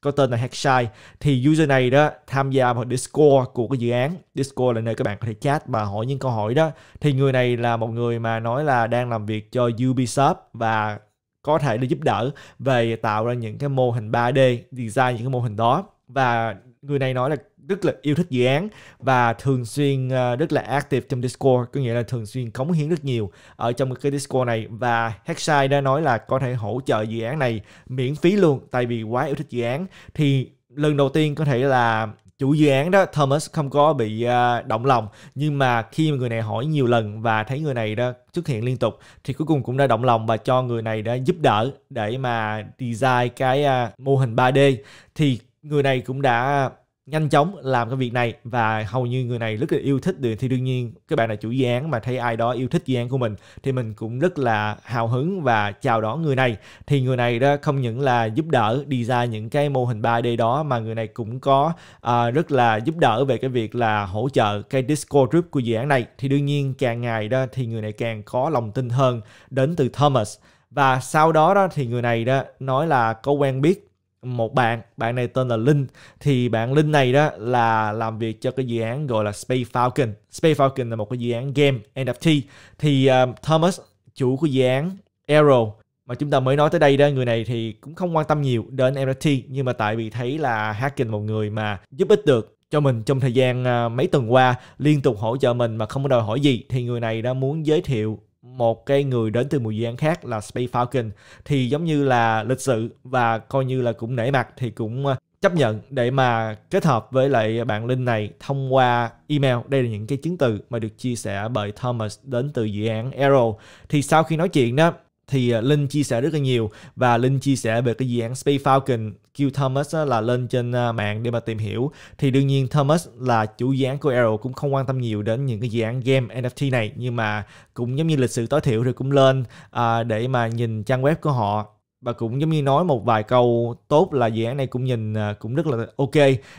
có tên là hackshy thì user này đó tham gia vào Discord của cái dự án Discord là nơi các bạn có thể chat và hỏi những câu hỏi đó thì người này là một người mà nói là đang làm việc cho Ubisoft và có thể để giúp đỡ về tạo ra những cái mô hình 3D, design những cái mô hình đó và người này nói là rất là yêu thích dự án và thường xuyên ờ, rất là active trong Discord có nghĩa là thường xuyên cống hiến rất nhiều ở trong cái Discord này và Hackside đã nói là có thể hỗ trợ dự án này miễn phí luôn tại vì quá yêu thích dự án thì lần đầu tiên có thể là chủ dự án đó Thomas không có bị à, động lòng nhưng mà khi mà người này hỏi nhiều lần và thấy người này đó xuất hiện liên tục thì cuối cùng cũng đã động lòng và cho người này đã giúp đỡ để mà design cái à, mô hình 3D thì người này cũng đã nhanh chóng làm cái việc này và hầu như người này rất là yêu thích thì đương nhiên các bạn là chủ dự án mà thấy ai đó yêu thích dự án của mình thì mình cũng rất là hào hứng và chào đón người này thì người này đó không những là giúp đỡ đi ra những cái mô hình 3D đó mà người này cũng có uh, rất là giúp đỡ về cái việc là hỗ trợ cái Discord group của dự án này thì đương nhiên càng ngày đó thì người này càng có lòng tin hơn đến từ Thomas và sau đó đó thì người này đó nói là có quen biết một bạn bạn này tên là linh thì bạn linh này đó là làm việc cho cái dự án gọi là space falcon space falcon là một cái dự án game nft thì um, thomas chủ của dự án arrow mà chúng ta mới nói tới đây đó người này thì cũng không quan tâm nhiều đến nft nhưng mà tại vì thấy là hacking một người mà giúp ích được cho mình trong thời gian ờ, mấy tuần qua liên tục hỗ trợ mình mà không có đòi hỏi gì thì người này đã muốn giới thiệu một cái người đến từ một dự án khác là Space Falcon thì giống như là lịch sự và coi như là cũng nể mặt thì cũng ờ, chấp nhận để mà kết hợp với lại bạn Linh này thông qua email. Đây là những cái chứng từ mà được chia sẻ bởi Thomas đến từ dự án Arrow. Thì sau khi nói chuyện đó thì à, Linh chia sẻ rất là nhiều và Linh chia sẻ về cái dự án Space Falcon kêu Thomas là lên trên à, mạng để mà tìm hiểu thì đương nhiên Thomas là chủ dự án của Arrow cũng không quan tâm nhiều đến những cái dự án game NFT này nhưng mà cũng giống như lịch sử tối thiểu thì cũng lên à, để mà nhìn trang web của họ và cũng giống như nói một vài câu tốt là dự án này cũng nhìn cũng rất là ok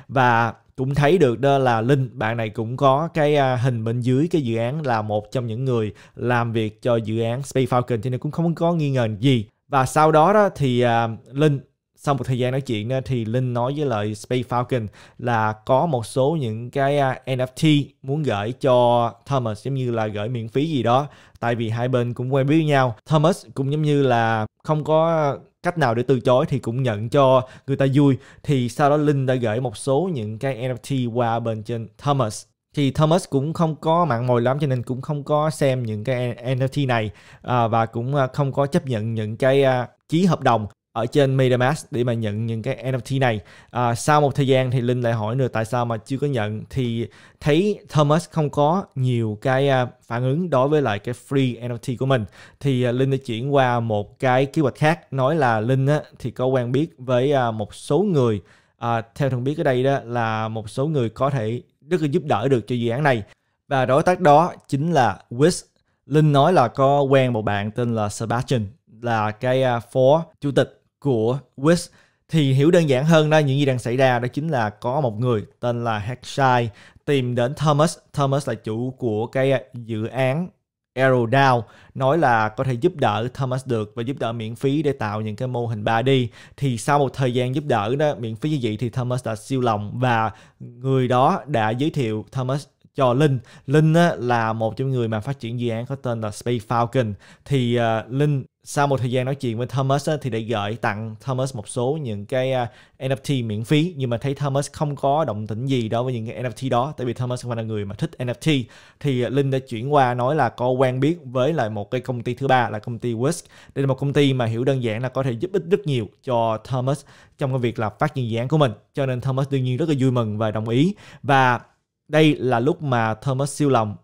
và cũng thấy được đó là Linh bạn này cũng có cái à, hình bên dưới cái dự án là một trong những người làm việc cho dự án Space Falcon cho nên cũng không có nghi ngờ gì và sau đó đó thì à, Linh sau một thời gian nói chuyện thì Linh nói với lại Space Falcon là có một số những cái à, NFT muốn gửi cho Thomas giống như là gửi miễn phí gì đó tại vì hai bên cũng quen biết nhau Thomas cũng giống như là không có cách nào để từ chối thì cũng nhận cho người ta vui thì sau đó Linh đã gửi một số những cái NFT qua bên trên Thomas thì Thomas cũng không có mạng mồi lắm cho nên cũng không có xem những cái NFT này à, và cũng à, không có chấp nhận những cái à, ký hợp đồng ở trên MetaMask để mà nhận những cái NFT này à, sau một thời gian thì Linh lại hỏi nữa tại sao mà chưa có nhận thì thấy Thomas không có nhiều cái à, phản ứng đối với lại cái free NFT của mình thì à, Linh đã chuyển qua một cái kế hoạch khác nói là Linh á, thì có quen biết với à, một số người à, theo thông biết ở đây đó là một số người có thể rất là giúp đỡ được cho dự án này và đối tác đó chính là Wiz Linh nói là có quen một bạn tên là Sebastian là cái phó chủ tịch của Wiz thì hiểu đơn giản hơn đó những gì đang xảy ra đó chính là có một người tên là Hackshai tìm đến Thomas Thomas là chủ của cái à, dự án Arrow Down nói là có thể giúp đỡ Thomas được và giúp đỡ miễn phí để tạo những cái mô hình 3D thì sau một thời gian giúp đỡ đó miễn phí như vậy thì Thomas đã siêu lòng và người đó đã giới thiệu Thomas cho Linh. Linh á, là một trong người mà phát triển dự án có tên là Space Falcon. Thì uh, Linh sau một thời gian nói chuyện với Thomas á, thì đã gửi tặng Thomas một số những cái uh, à, NFT miễn phí nhưng mà thấy Thomas không có động tĩnh gì đối với những cái NFT đó tại vì Thomas không phải là người mà thích NFT thì à, Linh đã chuyển qua nói là có quen biết với lại một cái công ty thứ ba là công ty Whisk đây là một công ty mà hiểu đơn giản là có thể giúp ích rất nhiều cho Thomas trong cái việc là phát triển dự án của mình cho nên Thomas đương nhiên rất là vui mừng và đồng ý và đây là lúc mà Thomas siêu lòng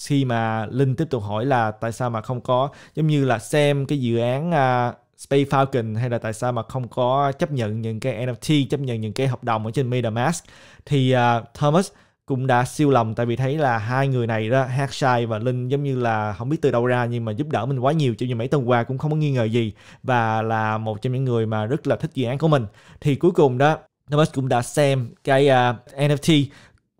khi mà Linh tiếp tục hỏi là tại sao mà không có giống như là xem cái dự án uh, Space Falcon hay là tại sao mà không có chấp nhận những cái NFT, chấp nhận những cái hợp đồng ở trên MetaMask thì uh, Thomas cũng đã siêu lòng tại vì thấy là hai người này đó Hackshai và Linh giống như là không biết từ đâu ra nhưng mà giúp đỡ mình quá nhiều trong những mấy tuần qua cũng không có nghi ngờ gì và là một trong những người mà rất là thích dự án của mình thì cuối cùng đó Thomas cũng đã xem cái uh, à, NFT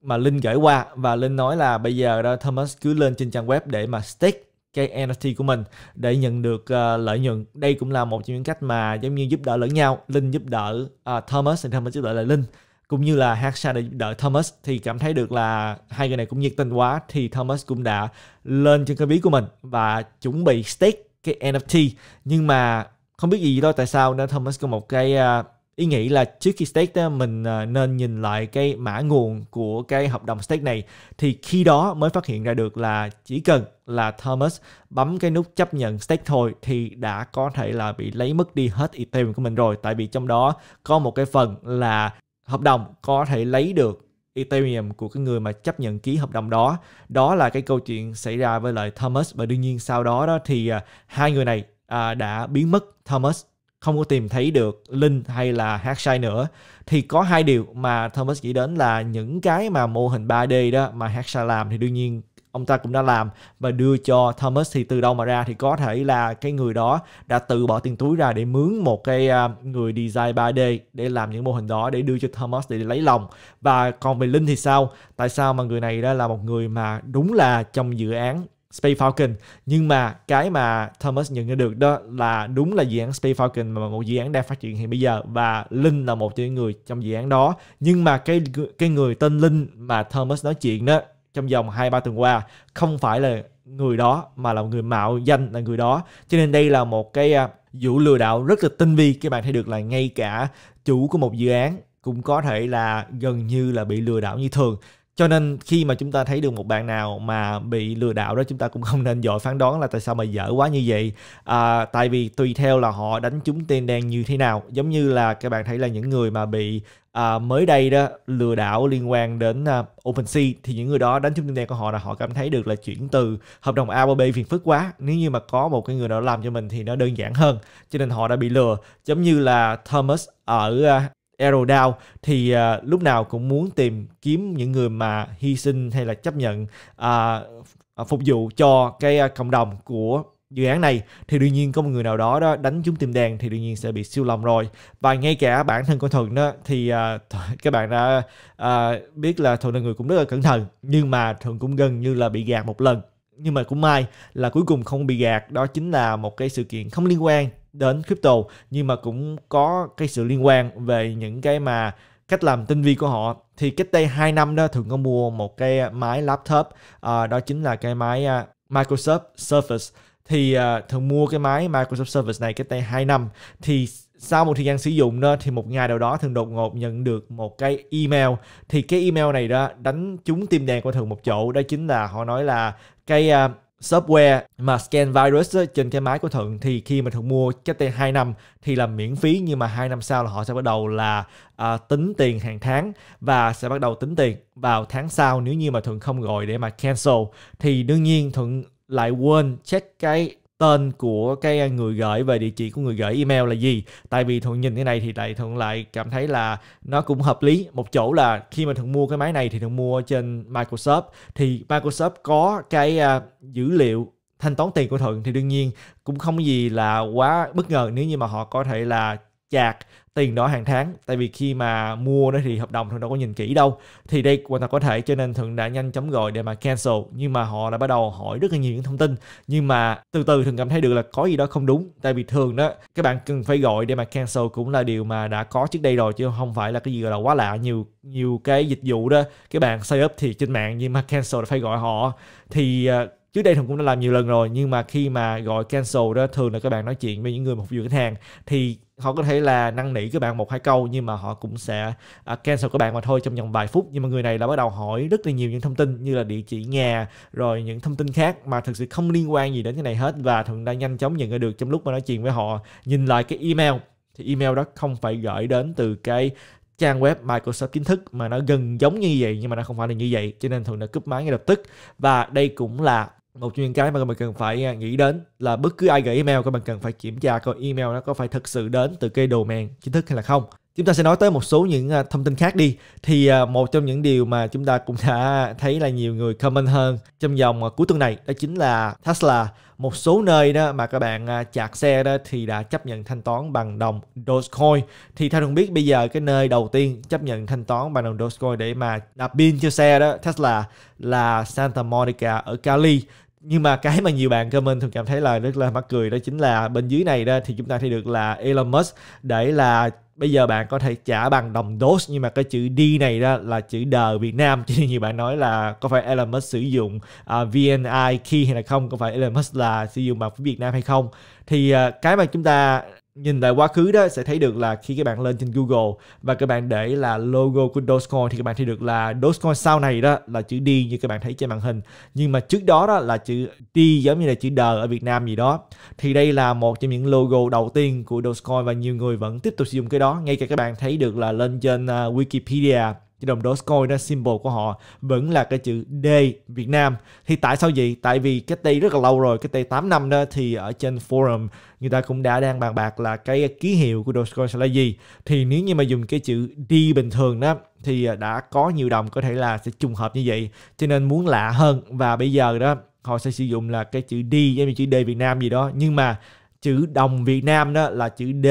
mà Linh gửi qua và Linh nói là bây giờ đó Thomas cứ lên trên trang web để mà stake cái NFT của mình để nhận được uh, lợi nhuận. Đây cũng là một trong những cách mà giống như giúp đỡ lẫn nhau. Linh giúp đỡ uh, Thomas, thì Thomas giúp đỡ lại Linh cũng như là Haksha để giúp đỡ Thomas thì cảm thấy được là hai người này cũng nhiệt tình quá thì Thomas cũng đã lên trên cái ví của mình và chuẩn bị stake cái NFT nhưng mà không biết gì đó tại sao nên Thomas có một cái uh, ý nghĩ là trước khi stake mình à, nên nhìn lại cái mã nguồn của cái hợp đồng stake này thì khi đó mới phát hiện ra được là chỉ cần là Thomas bấm cái nút chấp nhận stake thôi thì đã có thể là bị lấy mất đi hết Ethereum của mình rồi tại vì trong đó có một cái phần là hợp đồng có thể lấy được Ethereum của cái người mà chấp nhận ký hợp đồng đó. Đó là cái câu chuyện xảy ra với lại Thomas và đương nhiên sau đó đó thì à, hai người này à, đã biến mất Thomas không có tìm thấy được Linh hay là Hackshine nữa thì có hai điều mà Thomas chỉ đến là những cái mà mô hình 3D đó mà Hackshine làm thì đương nhiên ông ta cũng đã làm và đưa cho Thomas thì từ đâu mà ra thì có thể là cái người đó đã tự bỏ tiền túi ra để mướn một cái à, người design 3D để làm những mô hình đó để đưa cho Thomas để lấy lòng và còn về Linh thì sao tại sao mà người này đó là một người mà đúng là trong dự án Space Falcon nhưng mà cái mà Thomas nhận ra được đó là đúng là dự án Space Falcon mà một dự án đang phát triển hiện bây giờ và Linh là một trong những người trong dự án đó nhưng mà cái cái người tên Linh mà Thomas nói chuyện đó trong vòng 2 3 tuần qua không phải là người đó mà là người mạo danh là người đó cho nên đây là một cái à, vụ lừa đảo rất là tinh vi các bạn thấy được là ngay cả chủ của một dự án cũng có thể là gần như là bị lừa đảo như thường cho nên khi mà chúng ta thấy được một bạn nào mà bị lừa đảo đó chúng ta cũng không nên dội phán đoán là tại sao mà dở quá như vậy à, tại vì tùy theo là họ đánh trúng tên đen như thế nào giống như là các bạn thấy là những người mà bị à, mới đây đó lừa đảo liên quan đến à, OpenSea thì những người đó đánh trúng tin đen của họ là họ cảm thấy được là chuyển từ hợp đồng A qua B phiền phức quá nếu như mà có một cái người đó làm cho mình thì nó đơn giản hơn cho nên họ đã bị lừa giống như là Thomas ở à, arrow down thì uh, lúc nào cũng muốn tìm kiếm những người mà hy sinh hay là chấp nhận uh, phục vụ cho cái cộng đồng của dự án này thì đương nhiên có một người nào đó đó đánh chúng tìm đèn thì đương nhiên sẽ bị siêu lòng rồi và ngay cả bản thân con thuận đó thì uh, các bạn đã uh, biết là thuận là người cũng rất là cẩn thận nhưng mà thuận cũng gần như là bị gạt một lần nhưng mà cũng may là cuối cùng không bị gạt đó chính là một cái sự kiện không liên quan đến crypto nhưng mà cũng có cái sự liên quan về những cái mà cách làm tinh vi của họ thì cách đây 2 năm đó thường có mua một cái máy laptop à, đó chính là cái máy ờ, Microsoft Surface thì à, thường mua cái máy Microsoft Surface này cách đây 2 năm thì sau một thời gian sử dụng đó thì một ngày nào đó thường đột ngột nhận được một cái email thì cái email này đó đánh trúng tim đèn của thường một chỗ đó chính là họ nói là cái uh, software mà scan virus trên cái máy của thuận thì khi mà thuận mua cái tên hai năm thì là miễn phí nhưng mà hai năm sau là họ sẽ bắt đầu là à, tính tiền hàng tháng và sẽ bắt đầu tính tiền vào tháng sau nếu như mà thuận không gọi để mà cancel thì đương nhiên thuận lại quên check cái tên của cái người gửi về địa chỉ của người gửi email là gì tại vì thuận nhìn cái này thì lại thuận lại cảm thấy là nó cũng hợp lý một chỗ là khi mà thuận mua cái máy này thì thuận mua trên Microsoft thì Microsoft có cái uh, dữ liệu thanh toán tiền của thuận thì đương nhiên cũng không gì là quá bất ngờ nếu như mà họ có thể là chạc tiền đó hàng tháng tại vì khi mà mua đó thì hợp đồng thường đâu có nhìn kỹ đâu thì đây hoàn toàn có thể cho nên thường đã nhanh chóng gọi để mà cancel nhưng mà họ đã bắt đầu hỏi rất là nhiều những thông tin nhưng mà từ từ thường cảm thấy được là có gì đó không đúng tại vì thường đó các bạn cần phải gọi để mà cancel cũng là điều mà đã có trước đây rồi chứ không phải là cái gì gọi là quá lạ nhiều nhiều cái dịch vụ đó các bạn sign up thì trên mạng nhưng mà cancel là phải gọi họ thì ờ, trước đây thường cũng đã làm nhiều lần rồi nhưng mà khi mà gọi cancel đó thường là các bạn nói chuyện với những người phục vụ khách hàng thì họ có thể là năn nỉ các bạn một hai câu nhưng mà họ cũng sẽ uh, cancel các bạn mà thôi trong vòng vài phút nhưng mà người này đã bắt đầu hỏi rất là nhiều những thông tin như là địa chỉ nhà rồi những thông tin khác mà thực sự không liên quan gì đến cái này hết và thường đã nhanh chóng nhận ra được trong lúc mà nói chuyện với họ nhìn lại cái email thì email đó không phải gửi đến từ cái trang web Microsoft chính thức mà nó gần giống như vậy nhưng mà nó không phải là như vậy cho nên thường đã cúp máy ngay lập tức và đây cũng là một trong những cái mà các bạn cần phải à, nghĩ đến là bất cứ ai gửi email các bạn cần phải kiểm tra coi email nó có phải thật sự đến từ cái đồ mèn chính thức hay là không chúng ta sẽ nói tới một số những à, thông tin khác đi thì à, một trong những điều mà chúng ta cũng đã thấy là nhiều người comment hơn trong vòng cuối tuần này đó chính là Tesla một số nơi đó mà các bạn chạc xe đó thì đã chấp nhận thanh toán bằng đồng Dogecoin thì theo đồng biết bây giờ cái nơi đầu tiên chấp nhận thanh toán bằng đồng Dogecoin để mà nạp pin cho xe đó Tesla là Santa Monica ở Cali nhưng mà cái mà nhiều bạn comment thường cảm thấy là rất là mắc cười đó chính là bên dưới này đó thì chúng ta thấy được là Elon Musk để là bây giờ bạn có thể trả bằng đồng DOS nhưng mà cái chữ D này đó là chữ đờ Việt Nam cho nên nhiều bạn nói là có phải Elon Musk sử dụng uh, à, VNI key hay là không có phải Elon Musk là sử dụng bằng Việt Nam hay không thì uh, cái mà chúng ta nhìn lại quá khứ đó sẽ thấy được là khi các bạn lên trên Google và các bạn để là logo của Dogecoin thì các bạn thấy được là Dogecoin sau này đó là chữ D như các bạn thấy trên màn hình nhưng mà trước đó đó là chữ D giống như là chữ D ở Việt Nam gì đó thì đây là một trong những logo đầu tiên của Dogecoin và nhiều người vẫn tiếp tục sử dụng cái đó ngay cả các bạn thấy được là lên trên à, Wikipedia cái đồng Dogecoin đó symbol của họ vẫn là cái chữ D Việt Nam thì tại sao vậy tại vì cái tay rất là lâu rồi cái tay 8 năm đó thì ở trên forum người ta cũng đã đang bàn bạc là cái ký hiệu của Dogecoin sẽ là gì thì nếu như mà dùng cái chữ D bình thường đó thì à, đã có nhiều đồng có thể là sẽ trùng hợp như vậy cho nên muốn lạ hơn và bây giờ đó họ sẽ sử dụng là cái chữ D giống như chữ D Việt Nam gì đó nhưng mà chữ đồng Việt Nam đó là chữ D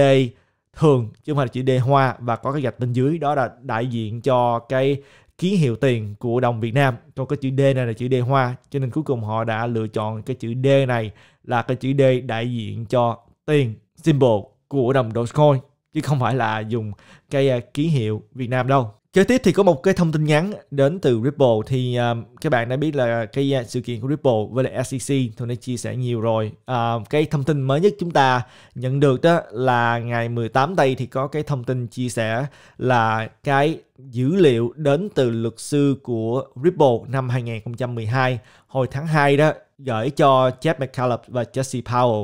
thường chứ không phải là chữ D hoa và có cái gạch bên dưới đó là đại diện cho cái ký hiệu tiền của đồng Việt Nam còn cái chữ D này là chữ D hoa cho nên cuối cùng họ đã lựa chọn cái chữ D này là cái chữ D đại diện cho tiền symbol của đồng Dogecoin chứ không phải là dùng cái à, ký hiệu Việt Nam đâu Kế tiếp thì có một cái thông tin ngắn đến từ Ripple thì um, các bạn đã biết là cái à, sự kiện của Ripple với lại SEC tôi đã chia sẻ nhiều rồi. Uh, cái thông tin mới nhất chúng ta nhận được đó là ngày 18 tây thì có cái thông tin chia sẻ là cái dữ liệu đến từ luật sư của Ripple năm 2012 hồi tháng 2 đó gửi cho Jeff McCallum và Jesse Powell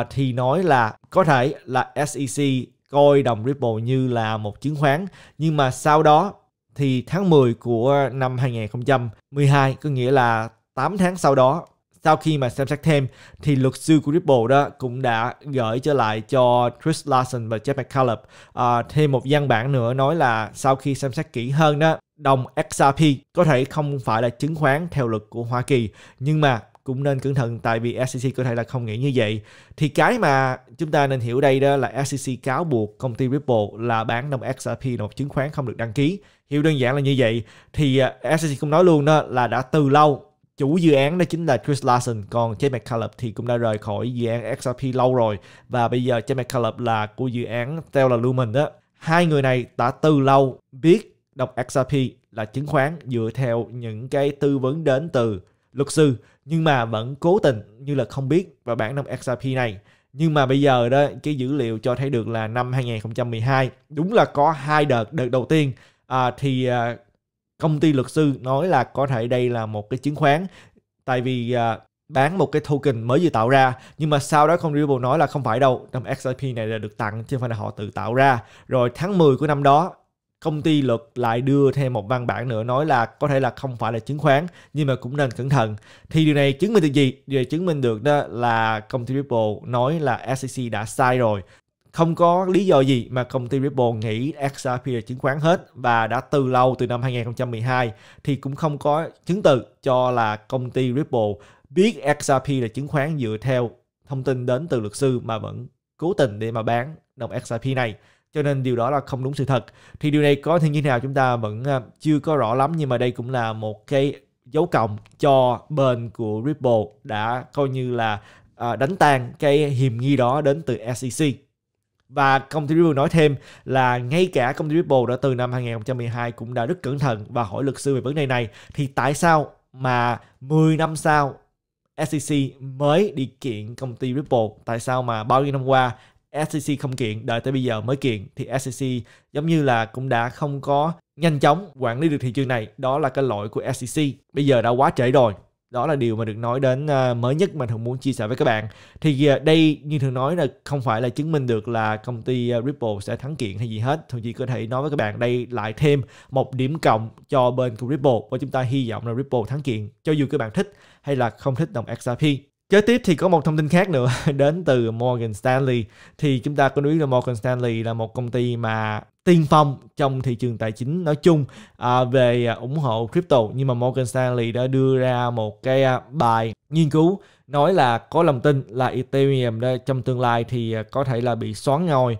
uh, thì nói là có thể là SEC coi đồng Ripple như là một chứng khoán. Nhưng mà sau đó thì tháng 10 của năm 2012 có nghĩa là 8 tháng sau đó sau khi mà xem xét thêm thì luật sư của Ripple đó cũng đã gửi trở lại cho Chris Larson và Jeff McCallum uh, thêm một văn bản nữa nói là sau khi xem xét kỹ hơn đó đồng XRP có thể không phải là chứng khoán theo luật của Hoa Kỳ nhưng mà cũng nên cẩn thận tại vì SEC có thể là không nghĩ như vậy. Thì cái mà chúng ta nên hiểu đây đó là SEC cáo buộc công ty Ripple là bán đồng XRP một chứng khoán không được đăng ký. Hiểu đơn giản là như vậy. Thì ờ, SEC cũng nói luôn đó là đã từ lâu chủ dự án đó chính là Chris Larson còn Jay McCullough thì cũng đã rời khỏi dự án XRP lâu rồi và bây giờ Jay McCullough là của dự án Stellar Lumen đó hai người này đã từ lâu biết đọc XRP là chứng khoán dựa theo những cái tư vấn đến từ luật sư nhưng mà vẫn cố tình như là không biết và bản năm XRP này nhưng mà bây giờ đó cái dữ liệu cho thấy được là năm 2012 đúng là có hai đợt đợt đầu tiên à, thì à, công ty luật sư nói là có thể đây là một cái chứng khoán tại vì à, bán một cái token mới vừa tạo ra nhưng mà sau đó không Ripple nói là không phải đâu năm XRP này là được tặng chứ không phải là họ tự tạo ra rồi tháng 10 của năm đó công ty luật lại đưa thêm một văn bản nữa nói là có thể là không phải là chứng khoán nhưng mà cũng nên cẩn thận thì điều này chứng minh được gì điều này chứng minh được đó là công ty Ripple nói là SEC đã sai rồi không có lý do gì mà công ty Ripple nghĩ XRP là chứng khoán hết và đã từ lâu từ năm 2012 thì cũng không có chứng từ cho là công ty Ripple biết XRP là chứng khoán dựa theo thông tin đến từ luật sư mà vẫn cố tình để mà bán đồng XRP này cho nên điều đó là không đúng sự thật thì điều này có thể như thế nào chúng ta vẫn ờ, chưa có rõ lắm nhưng mà đây cũng là một cái dấu cộng cho bên của Ripple đã coi như là ờ, đánh tan cái hiểm nghi đó đến từ SEC và công ty Ripple nói thêm là ngay cả công ty Ripple đã từ năm 2012 cũng đã rất cẩn thận và hỏi luật sư về vấn đề này thì tại sao mà 10 năm sau SEC mới đi kiện công ty Ripple tại sao mà bao nhiêu năm qua SEC không kiện, đợi tới bây giờ mới kiện thì SEC giống như là cũng đã không có nhanh chóng quản lý được thị trường này. Đó là cái lỗi của SEC. Bây giờ đã quá trễ rồi. Đó là điều mà được nói đến ờ, mới nhất mà thường muốn chia sẻ với các bạn. Thì ờ, đây như thường nói là không phải là chứng minh được là công ty ờ, Ripple sẽ thắng kiện hay gì hết. Thường chỉ có thể nói với các bạn đây lại thêm một điểm cộng cho bên của Ripple và chúng ta hy vọng là Ripple thắng kiện cho dù các bạn thích hay là không thích đồng XRP. Kế tiếp thì có một thông tin khác nữa đến từ Morgan Stanley thì chúng ta có biết là Morgan Stanley là một công ty mà tiên phong trong thị trường tài chính nói chung à, về ủng hộ crypto nhưng mà Morgan Stanley đã đưa ra một cái à, bài nghiên cứu nói là có lòng tin là Ethereum đó, trong tương lai thì à, có thể là bị xoán ngồi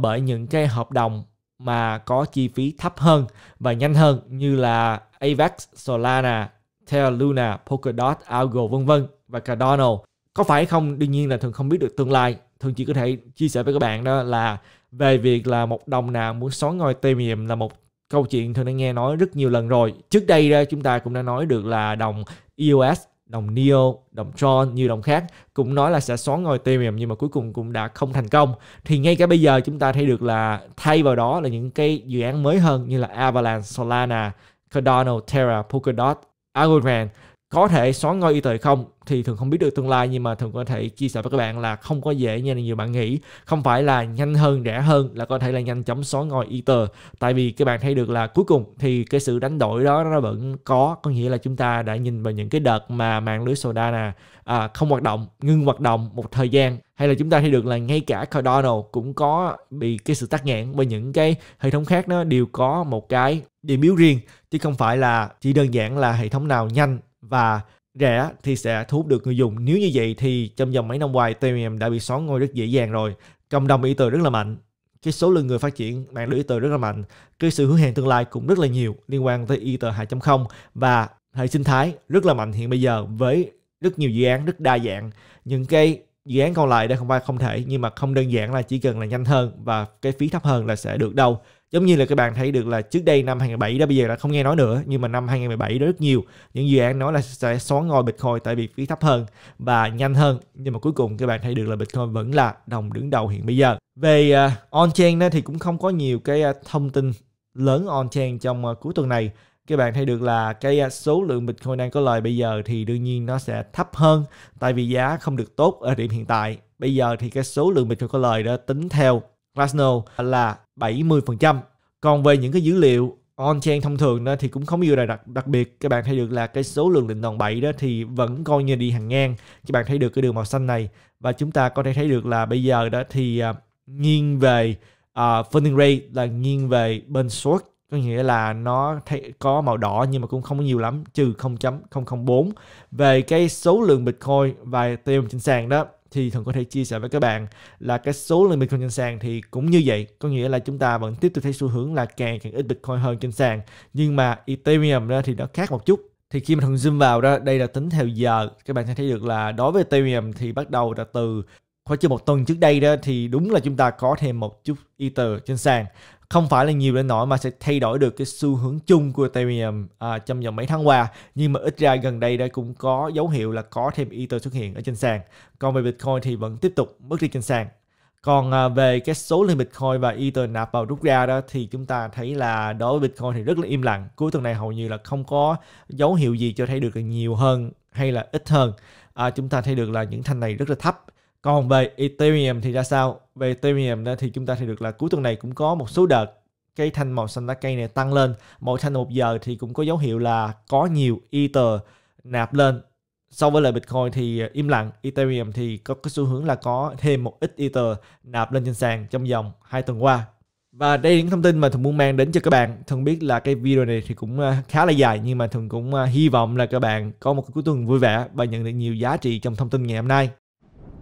bởi những cái hợp đồng mà có chi phí thấp hơn và nhanh hơn như là Avax, Solana, Terra Luna, Polkadot, Algo vân vân và Cardano có phải không đương nhiên là thường không biết được tương lai thường chỉ có thể chia sẻ với các bạn đó là về việc là một đồng nào muốn xóa ngôi Ethereum là một câu chuyện thường đã nghe nói rất nhiều lần rồi trước đây đó chúng ta cũng đã nói được là đồng EOS đồng Neo, đồng Tron, nhiều đồng khác cũng nói là sẽ xóa ngôi Ethereum nhưng mà cuối cùng cũng đã không thành công. Thì ngay cả bây giờ chúng ta thấy được là thay vào đó là những cái dự án mới hơn như là Avalanche, Solana, Cardano, Terra, Polkadot, Algorand có thể xóa ngôi Ether không thì thường không biết được tương lai nhưng mà thường có thể chia sẻ với các bạn là không có dễ như nhiều bạn nghĩ không phải là nhanh hơn rẻ hơn là có thể là nhanh chóng xóa ngòi y tờ tại vì các bạn thấy được là cuối cùng thì cái sự đánh đổi đó nó vẫn có có nghĩa là chúng ta đã nhìn vào những cái đợt mà mạng lưới Solana à, không hoạt động ngưng hoạt động một thời gian hay là chúng ta thấy được là ngay cả Cardano cũng có bị cái sự tắc nghẽn bởi những cái hệ thống khác nó đều có một cái điểm yếu riêng chứ không phải là chỉ đơn giản là hệ thống nào nhanh và rẻ thì sẽ thu hút được người dùng. Nếu như vậy thì trong vòng mấy năm qua Ethereum đã bị xóa ngôi rất dễ dàng rồi. Cộng đồng ý tưởng rất là mạnh. Cái số lượng người phát triển mạng lưới ý tưởng rất là mạnh. Cái sự hướng hẹn tương lai cũng rất là nhiều liên quan tới Ether 2.0 và hệ sinh thái rất là mạnh hiện bây giờ với rất nhiều dự án rất đa dạng. Những cái dự án còn lại đây không phải không thể nhưng mà không đơn giản là chỉ cần là nhanh hơn và cái phí thấp hơn là sẽ được đâu giống như là các bạn thấy được là trước đây năm 2007 đó bây giờ đã không nghe nói nữa nhưng mà năm 2017 đó rất nhiều những dự án nói là sẽ xóa ngôi Bitcoin tại vì phí thấp hơn và nhanh hơn nhưng mà cuối cùng các bạn thấy được là Bitcoin vẫn là đồng đứng đầu hiện bây giờ về uh, à, on chain thì cũng không có nhiều cái uh, thông tin lớn on chain trong uh, cuối tuần này các bạn thấy được là cái số lượng Bitcoin đang có lời bây giờ thì đương nhiên nó sẽ thấp hơn tại vì giá không được tốt ở điểm hiện tại. Bây giờ thì cái số lượng Bitcoin có lời đó tính theo Glassnode là 70%. Còn về những cái dữ liệu on-chain thông thường đó thì cũng không nhiều là đặc, đặc biệt các bạn thấy được là cái số lượng định đòn bẩy đó thì vẫn coi như đi hàng ngang các bạn thấy được cái đường màu xanh này và chúng ta có thể thấy được là bây giờ đó thì uh, nghiêng về uh, funding rate là nghiêng về bên short có nghĩa là nó thấy, có màu đỏ nhưng mà cũng không nhiều lắm trừ 0.004 về cái số lượng Bitcoin và Ethereum trên sàn đó thì thường có thể chia sẻ với các bạn là cái số lượng Bitcoin trên sàn thì cũng như vậy có nghĩa là chúng ta vẫn tiếp tục thấy xu hướng là càng càng ít Bitcoin hơn trên sàn nhưng mà Ethereum đó thì nó khác một chút thì khi mà thường zoom vào đó đây là tính theo giờ các bạn sẽ thấy được là đối với Ethereum thì bắt đầu là từ khoảng chừng một tuần trước đây đó thì đúng là chúng ta có thêm một chút Ether trên sàn không phải là nhiều đến nỗi mà sẽ thay đổi được cái xu hướng chung của Ethereum à, trong vòng mấy tháng qua nhưng mà ít ra gần đây đã cũng có dấu hiệu là có thêm Ether xuất hiện ở trên sàn còn về Bitcoin thì vẫn tiếp tục mất đi trên sàn còn à, về cái số lượng Bitcoin và Ether nạp vào rút ra đó thì chúng ta thấy là đối với Bitcoin thì rất là im lặng cuối tuần này hầu như là không có dấu hiệu gì cho thấy được là nhiều hơn hay là ít hơn à, chúng ta thấy được là những thanh này rất là thấp còn về Ethereum thì ra sao? Về Ethereum thì chúng ta thì được là cuối tuần này cũng có một số đợt cây thanh màu xanh lá cây này tăng lên. Mỗi thanh một giờ thì cũng có dấu hiệu là có nhiều Ether nạp lên. So với lại Bitcoin thì im lặng, Ethereum thì có cái xu hướng là có thêm một ít Ether nạp lên trên sàn trong vòng 2 tuần qua. Và đây là những thông tin mà Thuận muốn mang đến cho các bạn. Thuận biết là cái video này thì cũng à, khá là dài nhưng mà Thuận cũng à, hy vọng là các bạn có một cuối tuần vui vẻ và nhận được nhiều giá trị trong thông tin ngày hôm nay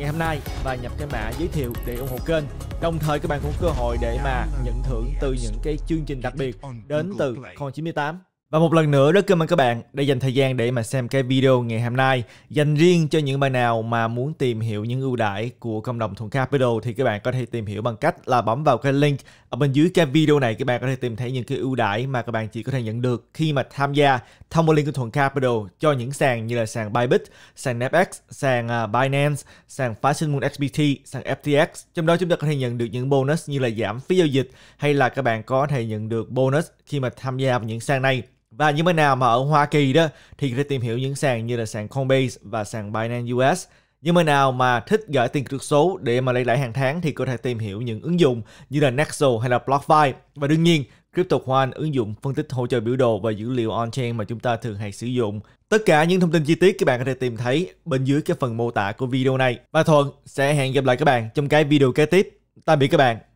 ngày hôm nay và nhập cái mã giới thiệu để ủng hộ kênh. Đồng thời các bạn cũng cơ hội để mà nhận thưởng từ những cái chương trình đặc biệt đến từ Con 98. Và một lần nữa rất cảm ơn các bạn đã dành thời gian để mà xem cái video ngày hôm nay. Dành riêng cho những bạn nào mà muốn tìm hiểu những ưu đãi của cộng đồng Thuận Capital thì các bạn có thể tìm hiểu bằng cách là bấm vào cái link ở bên dưới cái video này các bạn có thể tìm thấy những cái ưu đãi mà các bạn chỉ có thể nhận được khi mà tham gia thông qua link của Thuận Capital cho những sàn như là sàn Bybit, sàn NetX, sàn à, Binance, sàn Fashion Moon XBT, sàn FTX. Trong đó chúng ta có thể nhận được những bonus như là giảm phí giao dịch hay là các bạn có thể nhận được bonus khi mà tham gia vào những sàn này. Và những bên nào mà ở Hoa Kỳ đó thì có thể tìm hiểu những sàn như là sàn Coinbase và sàn Binance US nhưng mà nào mà thích gửi tiền trực số để mà lấy lãi hàng tháng thì có thể tìm hiểu những ứng dụng như là Nexo hay là BlockFi. Và đương nhiên, CryptoQuant ứng dụng phân tích hỗ trợ biểu đồ và dữ liệu on-chain mà chúng ta thường hay sử dụng. Tất cả những thông tin chi tiết các bạn có thể tìm thấy bên dưới cái phần mô tả của video này. Và Thuận sẽ hẹn gặp lại các bạn trong cái video kế tiếp. Tạm biệt các bạn.